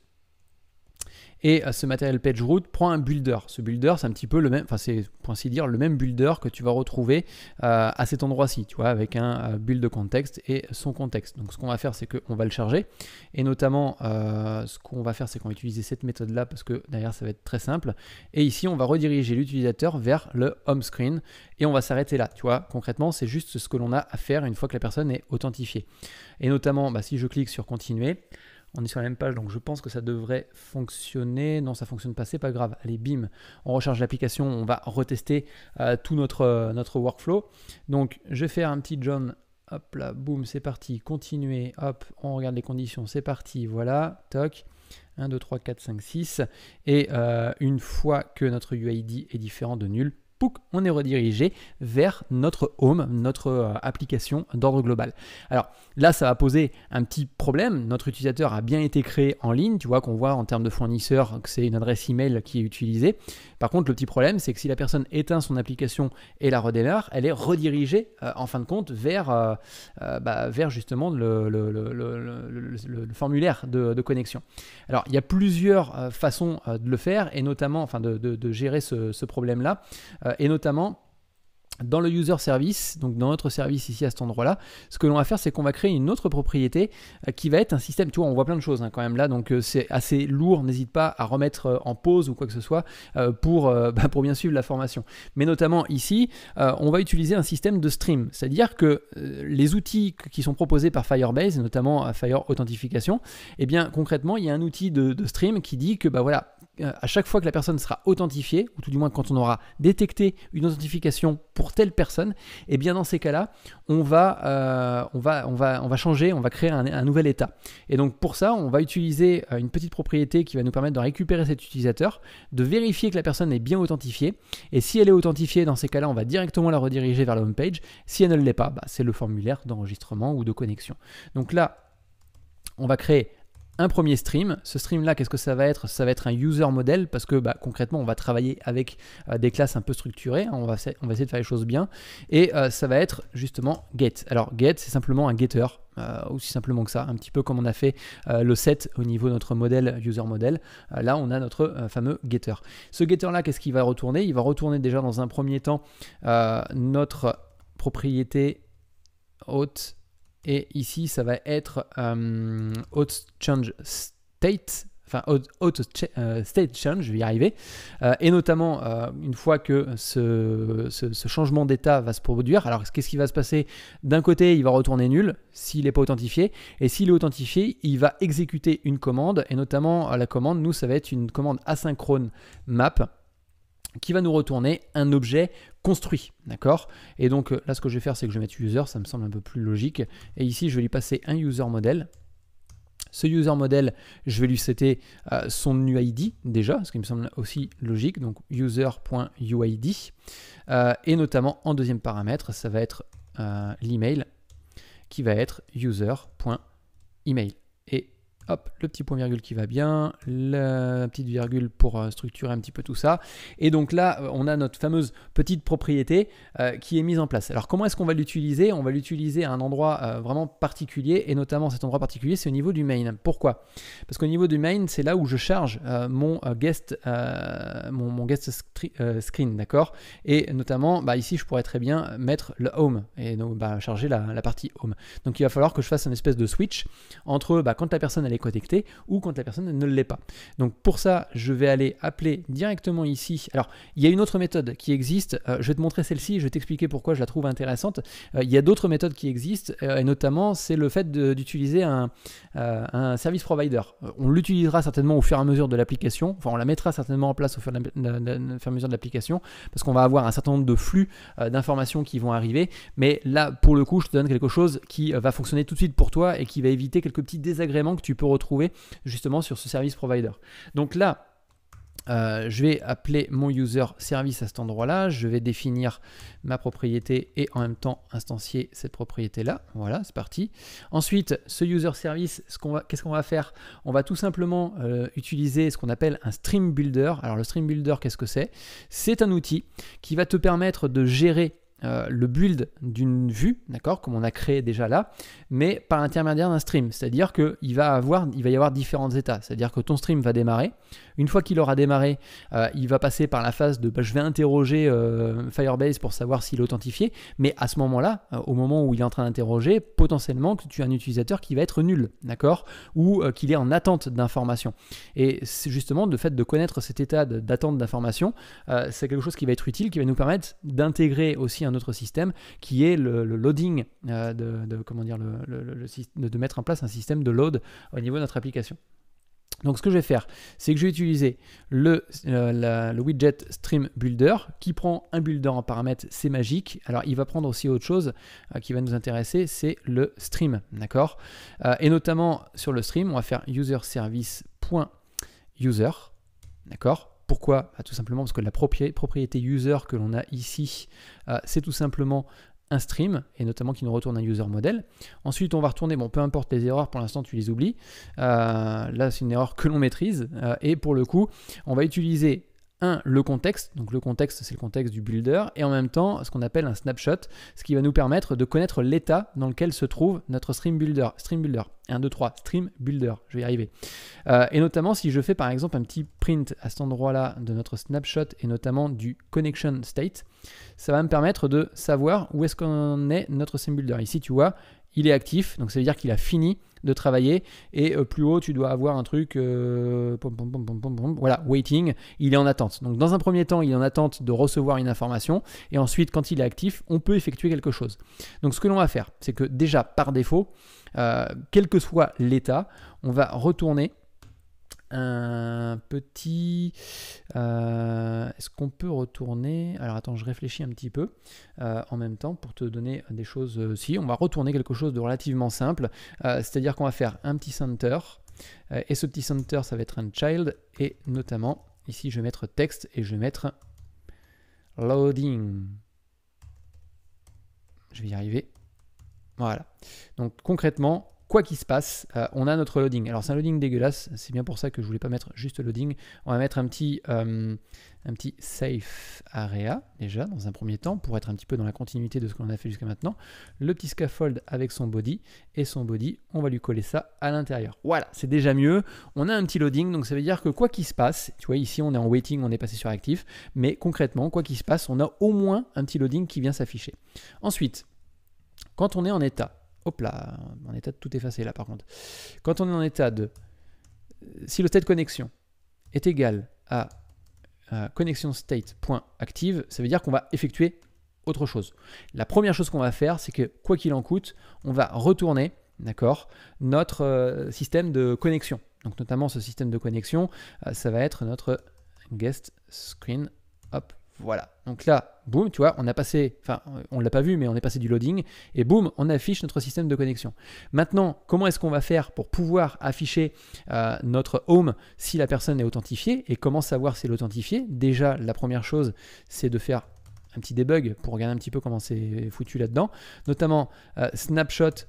Et euh, ce matériel page route prend un builder. Ce builder, c'est un petit peu le même, enfin c'est pour ainsi dire le même builder que tu vas retrouver euh, à cet endroit-ci, tu vois, avec un euh, build de contexte et son contexte. Donc ce qu'on va faire, c'est qu'on va le charger. Et notamment, ce qu'on va faire, c'est qu'on va utiliser cette méthode-là parce que derrière, ça va être très simple. Et ici, on va rediriger l'utilisateur vers le home screen et on va s'arrêter là. Tu vois, concrètement, c'est juste ce que l'on a à faire une fois que la personne est authentifiée. Et notamment, bah, si je clique sur continuer. On est sur la même page, donc je pense que ça devrait fonctionner. Non, ça fonctionne pas, c'est pas grave. Allez, bim, on recharge l'application, on va retester euh, tout notre, euh, notre workflow. Donc, je vais faire un petit John. Hop là, boum, c'est parti. Continuer, hop, on regarde les conditions, c'est parti. Voilà, toc. 1, 2, 3, 4, 5, 6. Et euh, une fois que notre UID est différent de nul, Pouc, on est redirigé vers notre home, notre euh, application d'ordre global. Alors là, ça va poser un petit problème. Notre utilisateur a bien été créé en ligne. Tu vois qu'on voit en termes de fournisseur que c'est une adresse email qui est utilisée. Par contre, le petit problème, c'est que si la personne éteint son application et la redémarre, elle est redirigée euh, en fin de compte vers, euh, euh, bah, vers justement le, formulaire de, connexion. Alors, il y a plusieurs façons de le faire et notamment, enfin, de, gérer ce, ce problème-là et notamment dans le user service, donc dans notre service ici à cet endroit-là, ce que l'on va faire, c'est qu'on va créer une autre propriété euh, qui va être un système. Tu vois, on voit plein de choses hein, quand même là, donc euh, c'est assez lourd. N'hésite pas à remettre euh, en pause ou quoi que ce soit pour, bah, pour bien suivre la formation. Mais notamment ici, on va utiliser un système de stream, c'est-à-dire que les outils qui sont proposés par Firebase, notamment Fire Authentification, et eh bien concrètement, il y a un outil de, de stream qui dit que bah voilà, euh, à chaque fois que la personne sera authentifiée, ou tout du moins quand on aura détecté une authentification pour telle personne, et eh bien dans ces cas-là, on va, euh, on, va, on, va, on va changer, on va créer un, nouvel état. Et donc pour ça, on va utiliser euh, une petite propriété qui va nous permettre de récupérer cet utilisateur, de vérifier que la personne est bien authentifiée, et si elle est authentifiée, dans ces cas-là, on va directement la rediriger vers la home page. Si elle ne l'est pas, bah, c'est le formulaire d'enregistrement ou de connexion. Donc là, on va créer un premier stream. Ce stream là, qu'est-ce que ça va être Ça va être un user model parce que bah, concrètement, on va travailler avec euh, des classes un peu structurées. Hein. On va, on va essayer de faire les choses bien. Et euh, ça va être justement get. Alors get, c'est simplement un getter. Euh, aussi simplement que ça, un petit peu comme on a fait le set au niveau de notre modèle user model. là, on a notre fameux getter. Ce getter là, qu'est-ce qu'il va retourner Il va retourner déjà dans un premier temps notre propriété haute et ici, ça va être euh, Change State. Enfin, auto euh, State Change, je vais y arriver. Euh, et notamment, euh, une fois que ce, ce changement d'état va se produire, alors qu'est-ce qui va se passer D'un côté, il va retourner nul s'il n'est pas authentifié. Et s'il est authentifié, il va exécuter une commande. Et notamment, la commande, nous, ça va être une commande asynchrone map qui va nous retourner un objet construit, d'accord Et donc euh, là, ce que je vais faire, c'est que je vais mettre user, ça me semble un peu plus logique. Et ici, je vais lui passer un user model. Ce user model, je vais lui citer euh, son UID déjà, ce qui me semble aussi logique, donc user.uid. Euh, et notamment en deuxième paramètre, ça va être l'email qui va être user.email. Et hop, le petit point virgule qui va bien, la petite virgule pour euh, structurer un petit peu tout ça. Et donc là, euh, on a notre fameuse petite propriété euh, qui est mise en place. Alors comment est-ce qu'on va l'utiliser On va l'utiliser à un endroit vraiment particulier, et notamment cet endroit particulier, c'est au niveau du main. Pourquoi Parce qu'au niveau du main, c'est là où je charge mon, guest, mon, guest screen, d'accord Et notamment, bah, ici, je pourrais très bien mettre le home, et donc bah, charger la, partie home. Donc il va falloir que je fasse une espèce de switch entre bah, quand la personne elle est ou quand la personne ne l'est pas. Donc pour ça, je vais aller appeler directement ici. Alors, il y a une autre méthode qui existe. Euh, je vais te montrer celle-ci, je vais t'expliquer pourquoi je la trouve intéressante. Euh, il y a d'autres méthodes qui existent, euh, et notamment c'est le fait d'utiliser un, un, service provider. On l'utilisera certainement au fur et à mesure de l'application, enfin on la mettra certainement en place au fur et à mesure de l'application, parce qu'on va avoir un certain nombre de flux d'informations qui vont arriver. Mais là, pour le coup, je te donne quelque chose qui va fonctionner tout de suite pour toi et qui va éviter quelques petits désagréments que tu peux retrouver justement sur ce service provider. Donc là, euh, je vais appeler mon user service à cet endroit-là. Je vais définir ma propriété et en même temps instancier cette propriété-là. Voilà, c'est parti. Ensuite, ce user service, qu'est-ce qu'on va, ce qu'on va, faire On va tout simplement euh, utiliser ce qu'on appelle un stream builder. Alors le stream builder, qu'est-ce que c'est C'est un outil qui va te permettre de gérer euh, le build d'une vue, d'accord, comme on a créé déjà là, mais par l'intermédiaire d'un stream. C'est-à-dire qu'il va, il va y avoir différents états. C'est-à-dire que ton stream va démarrer, une fois qu'il aura démarré, euh, il va passer par la phase de bah, je vais interroger euh, Firebase pour savoir s'il est authentifié. Mais à ce moment-là, euh, au moment où il est en train d'interroger, potentiellement que tu as un utilisateur qui va être nul, d'accord Ou qu'il est en attente d'information. Et c'est justement le fait de connaître cet état d'attente d'information, c'est quelque chose qui va être utile, qui va nous permettre d'intégrer aussi un autre système qui est le, loading, de, comment dire, de mettre en place un système de load au niveau de notre application. Donc ce que je vais faire, c'est que je vais utiliser le, euh, widget Stream Builder qui prend un builder en paramètre, c'est magique. Alors il va prendre aussi autre chose euh, qui va nous intéresser, c'est le stream, d'accord euh, Et notamment sur le stream, on va faire userservice.user, d'accord pourquoi bah, Tout simplement parce que la propriété user que l'on a ici, c'est tout simplement un stream, et notamment qui nous retourne un user model. Ensuite, on va retourner, bon, peu importe les erreurs, pour l'instant, tu les oublies. Euh, là, c'est une erreur que l'on maîtrise. Euh, et pour le coup, on va utiliser le contexte, donc le contexte c'est le contexte du builder, et en même temps ce qu'on appelle un snapshot, ce qui va nous permettre de connaître l'état dans lequel se trouve notre stream builder. Stream builder, 1, 2, 3, stream builder, je vais y arriver. Euh, et notamment si je fais par exemple un petit print à cet endroit-là de notre snapshot et notamment du connection state, ça va me permettre de savoir où est-ce qu'on est notre stream builder. Ici tu vois, il est actif, donc ça veut dire qu'il a fini de travailler. Et euh, plus haut, tu dois avoir un truc, euh, voilà, waiting, il est en attente. Donc dans un premier temps, il est en attente de recevoir une information, et ensuite, quand il est actif, on peut effectuer quelque chose. Donc ce que l'on va faire, c'est que déjà, par défaut, euh, quel que soit l'état, on va retourner un petit... Euh, est-ce qu'on peut retourner Alors attends, je réfléchis un petit peu euh, en même temps pour te donner des choses. Euh, si, on va retourner quelque chose de relativement simple, c'est-à-dire qu'on va faire un petit center, et ce petit center, ça va être un child, et notamment, ici, je vais mettre texte, et je vais mettre loading. Je vais y arriver. Voilà. Donc concrètement, quoi qu'il se passe, euh, on a notre loading. Alors c'est un loading dégueulasse, c'est bien pour ça que je voulais pas mettre juste loading. On va mettre un petit, euh, un petit safe area déjà dans un premier temps pour être un petit peu dans la continuité de ce qu'on a fait jusqu'à maintenant. Le petit scaffold avec son body et son body, on va lui coller ça à l'intérieur. Voilà, c'est déjà mieux. On a un petit loading, donc ça veut dire que quoi qu'il se passe, tu vois ici on est en waiting, on est passé sur actif, mais concrètement quoi qu'il se passe, on a au moins un petit loading qui vient s'afficher. Ensuite, quand on est en état, Hop là, en état de tout effacer là par contre. Quand on est en état de... Euh, si le state connexion est égal à à connexion state.active, ça veut dire qu'on va effectuer autre chose. La première chose qu'on va faire, c'est que quoi qu'il en coûte, on va retourner d'accord, notre euh, système de connexion. Donc notamment ce système de connexion, euh, ça va être notre guest screen. Hop, voilà. Donc là, boum, tu vois, on a passé, enfin, on l'a pas vu, mais on est passé du loading, et boum, on affiche notre système de connexion. Maintenant, comment est-ce qu'on va faire pour pouvoir afficher euh, notre home si la personne est authentifiée Et comment savoir si elle est authentifiée Déjà, la première chose, c'est de faire un petit debug pour regarder un petit peu comment c'est foutu là-dedans. Notamment, euh, snapshot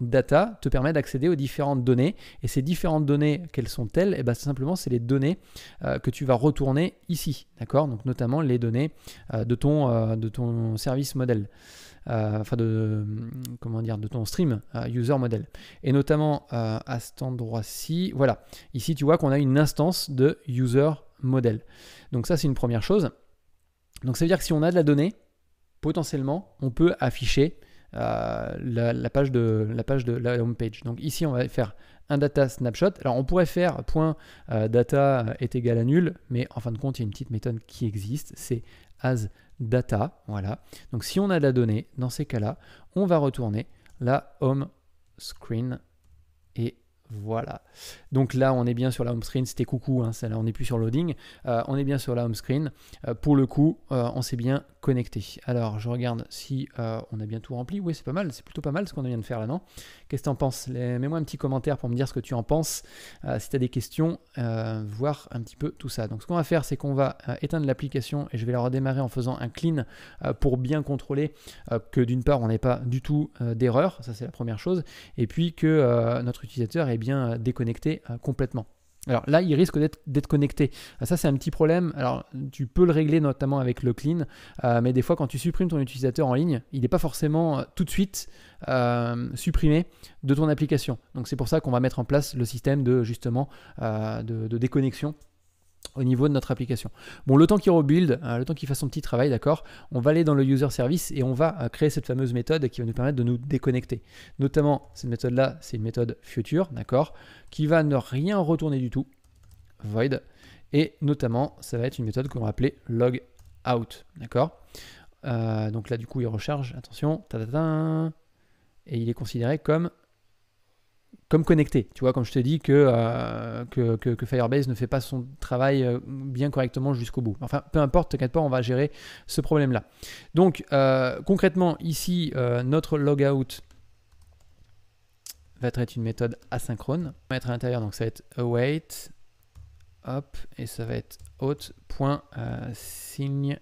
data te permet d'accéder aux différentes données. Et ces différentes données, quelles sont-elles Et eh bien simplement, c'est les données euh, que tu vas retourner ici, d'accord Donc notamment les données euh, de, ton, euh, de ton service modèle. Enfin de comment dire de ton stream user model et notamment à cet endroit-ci voilà ici tu vois qu'on a une instance de user model donc ça c'est une première chose donc ça veut dire que si on a de la donnée potentiellement on peut afficher euh, la, page de la page de la home page. Donc ici, on va faire un data snapshot. Alors on pourrait faire point euh, data est égal à nul, mais en fin de compte, il y a une petite méthode qui existe, c'est as data. Voilà. Donc si on a de la donnée, dans ces cas-là, on va retourner la home screen et voilà. Donc là, on est bien sur la home screen. C'était coucou, hein, là on n'est plus sur loading. Euh, on est bien sur la home screen. pour le coup, on sait bien connecté. Alors, je regarde si euh, on a bien tout rempli. Oui, c'est pas mal, c'est plutôt pas mal ce qu'on vient de faire là, non Qu'est-ce que tu en penses Mets-moi un petit commentaire pour me dire ce que tu en penses, euh, si tu as des questions, euh, voir un petit peu tout ça. Donc, ce qu'on va faire, c'est qu'on va éteindre l'application et je vais la redémarrer en faisant un clean pour bien contrôler que d'une part, on n'ait pas du tout d'erreur, ça c'est la première chose, et puis que notre utilisateur est bien déconnecté complètement. Alors là, il risque d'être connecté. Ah, ça, c'est un petit problème. Alors, tu peux le régler notamment avec le clean, euh, mais des fois, quand tu supprimes ton utilisateur en ligne, il n'est pas forcément euh, tout de suite euh, supprimé de ton application. Donc, c'est pour ça qu'on va mettre en place le système de justement de déconnexion au niveau de notre application. Bon, le temps qu'il rebuild, euh, le temps qu'il fasse son petit travail, d'accord, on va aller dans le user service et on va euh, créer cette fameuse méthode qui va nous permettre de nous déconnecter. Notamment, cette méthode-là, c'est une méthode future, d'accord, qui va ne rien retourner du tout, void, et notamment, ça va être une méthode qu'on va appeler log out, d'accord euh, Donc là, du coup, il recharge, attention, et il est considéré comme comme connecté. Tu vois, comme je te dis euh, que, que, que, Firebase ne fait pas son travail euh, bien correctement jusqu'au bout. Enfin, peu importe, t'inquiète pas, on va gérer ce problème-là. Donc, euh, concrètement, ici, notre logout va être une méthode asynchrone. mettre à l'intérieur, donc ça va être await, hop, et ça va être signe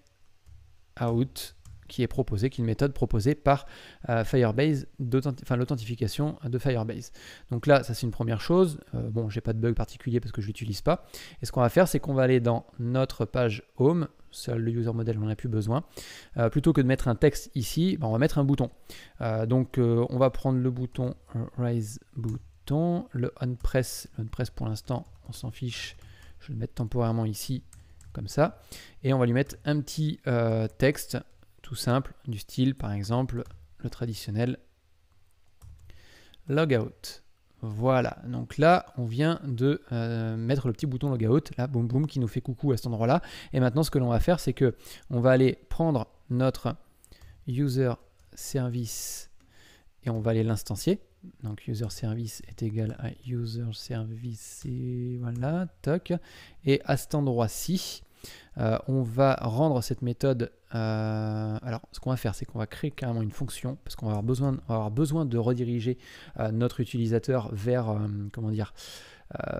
out qui est proposé, qui est une méthode proposée par euh, Firebase Firebase, enfin l'authentification de Firebase. Donc là, ça c'est une première chose. Euh, bon, j'ai pas de bug particulier parce que je l'utilise pas. Et ce qu'on va faire, c'est qu'on va aller dans notre page Home. Seul le user model, on a plus besoin. Euh, plutôt que de mettre un texte ici, ben, on va mettre un bouton. donc on va prendre le bouton Rise Bouton, le on-press. Le press pour l'instant, on s'en fiche. Je vais le mettre temporairement ici comme ça. Et on va lui mettre un petit texte tout simple, du style par exemple le traditionnel logout. Voilà, donc là on vient de euh, mettre le petit bouton logout, là boum boum qui nous fait coucou à cet endroit là. Et maintenant ce que l'on va faire c'est que on va aller prendre notre user service et on va aller l'instancier. Donc user service est égal à user service et voilà, toc. Et à cet endroit-ci, euh, on va rendre cette méthode euh, alors, ce qu'on va faire, c'est qu'on va créer carrément une fonction parce qu'on va avoir besoin, besoin de rediriger euh, notre utilisateur vers, euh, comment dire,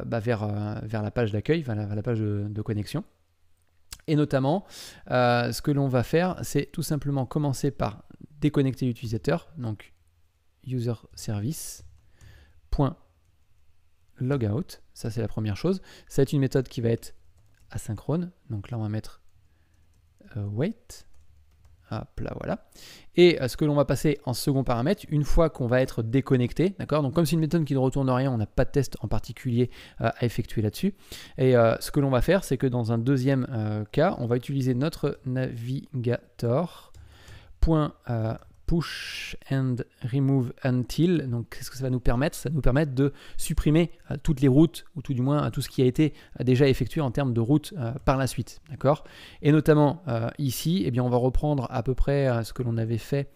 bah, vers, vers la page d'accueil, vers, la page de, connexion. Et notamment, ce que l'on va faire, c'est tout simplement commencer par déconnecter l'utilisateur, donc user service logout. Ça, c'est la première chose. c'est une méthode qui va être asynchrone. Donc là, on va mettre euh, wait, Hop là, voilà. Et euh, ce que l'on va passer en second paramètre, une fois qu'on va être déconnecté, d'accord Donc comme c'est une méthode qui ne retourne rien, on n'a pas de test en particulier euh, à effectuer là-dessus. Et ce que l'on va faire, c'est que dans un deuxième cas, on va utiliser notre navigator push and remove until. Donc, qu'est-ce que ça va nous permettre Ça va nous permettre de supprimer euh, toutes les routes, ou tout du moins euh, tout ce qui a été euh, déjà effectué en termes de routes par la suite. D'accord Et notamment ici, eh bien, on va reprendre à peu près ce que l'on avait fait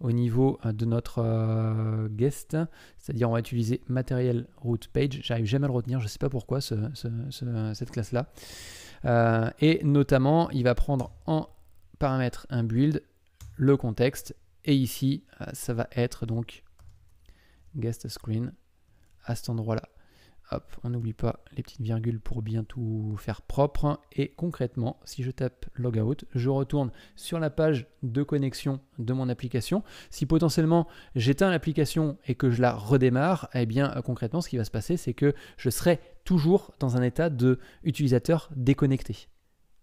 au niveau de notre guest, c'est-à-dire on va utiliser matériel route page. J'arrive jamais à le retenir, je ne sais pas pourquoi cette classe-là. et notamment, il va prendre en paramètre un build le contexte et ici, euh, ça va être donc guest screen à cet endroit-là. Hop, on n'oublie pas les petites virgules pour bien tout faire propre. Et concrètement, si je tape logout, je retourne sur la page de connexion de mon application. Si potentiellement j'éteins l'application et que je la redémarre, eh bien euh, concrètement, ce qui va se passer, c'est que je serai toujours dans un état de utilisateur déconnecté.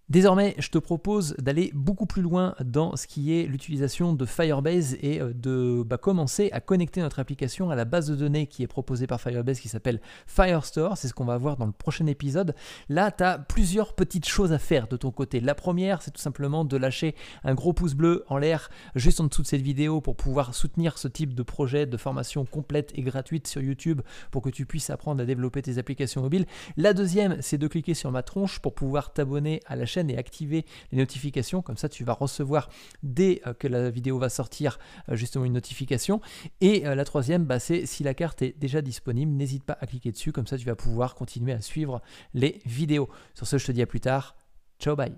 Désormais, je te propose d'aller beaucoup plus loin dans ce qui est l'utilisation de Firebase et euh, de bah, commencer à connecter notre application à la base de données qui est proposée par Firebase qui s'appelle Firestore. C'est ce qu'on va voir dans le prochain épisode. Là, tu as plusieurs petites choses à faire de ton côté. La première, c'est tout simplement de lâcher un gros pouce bleu en l'air juste en dessous de cette vidéo pour pouvoir soutenir ce type de projet de formation complète et gratuite sur YouTube pour que tu puisses apprendre à développer tes applications mobiles. La deuxième, c'est de cliquer sur ma tronche pour pouvoir t'abonner à la chaîne et activer les notifications. Comme ça, tu vas recevoir dès euh, que la vidéo va sortir euh, justement une notification. Et euh, la troisième, bah, c'est si la carte est déjà disponible, n'hésite pas à cliquer dessus. Comme ça, tu vas pouvoir continuer à suivre les vidéos. Sur ce, je te dis à plus tard. Ciao, bye.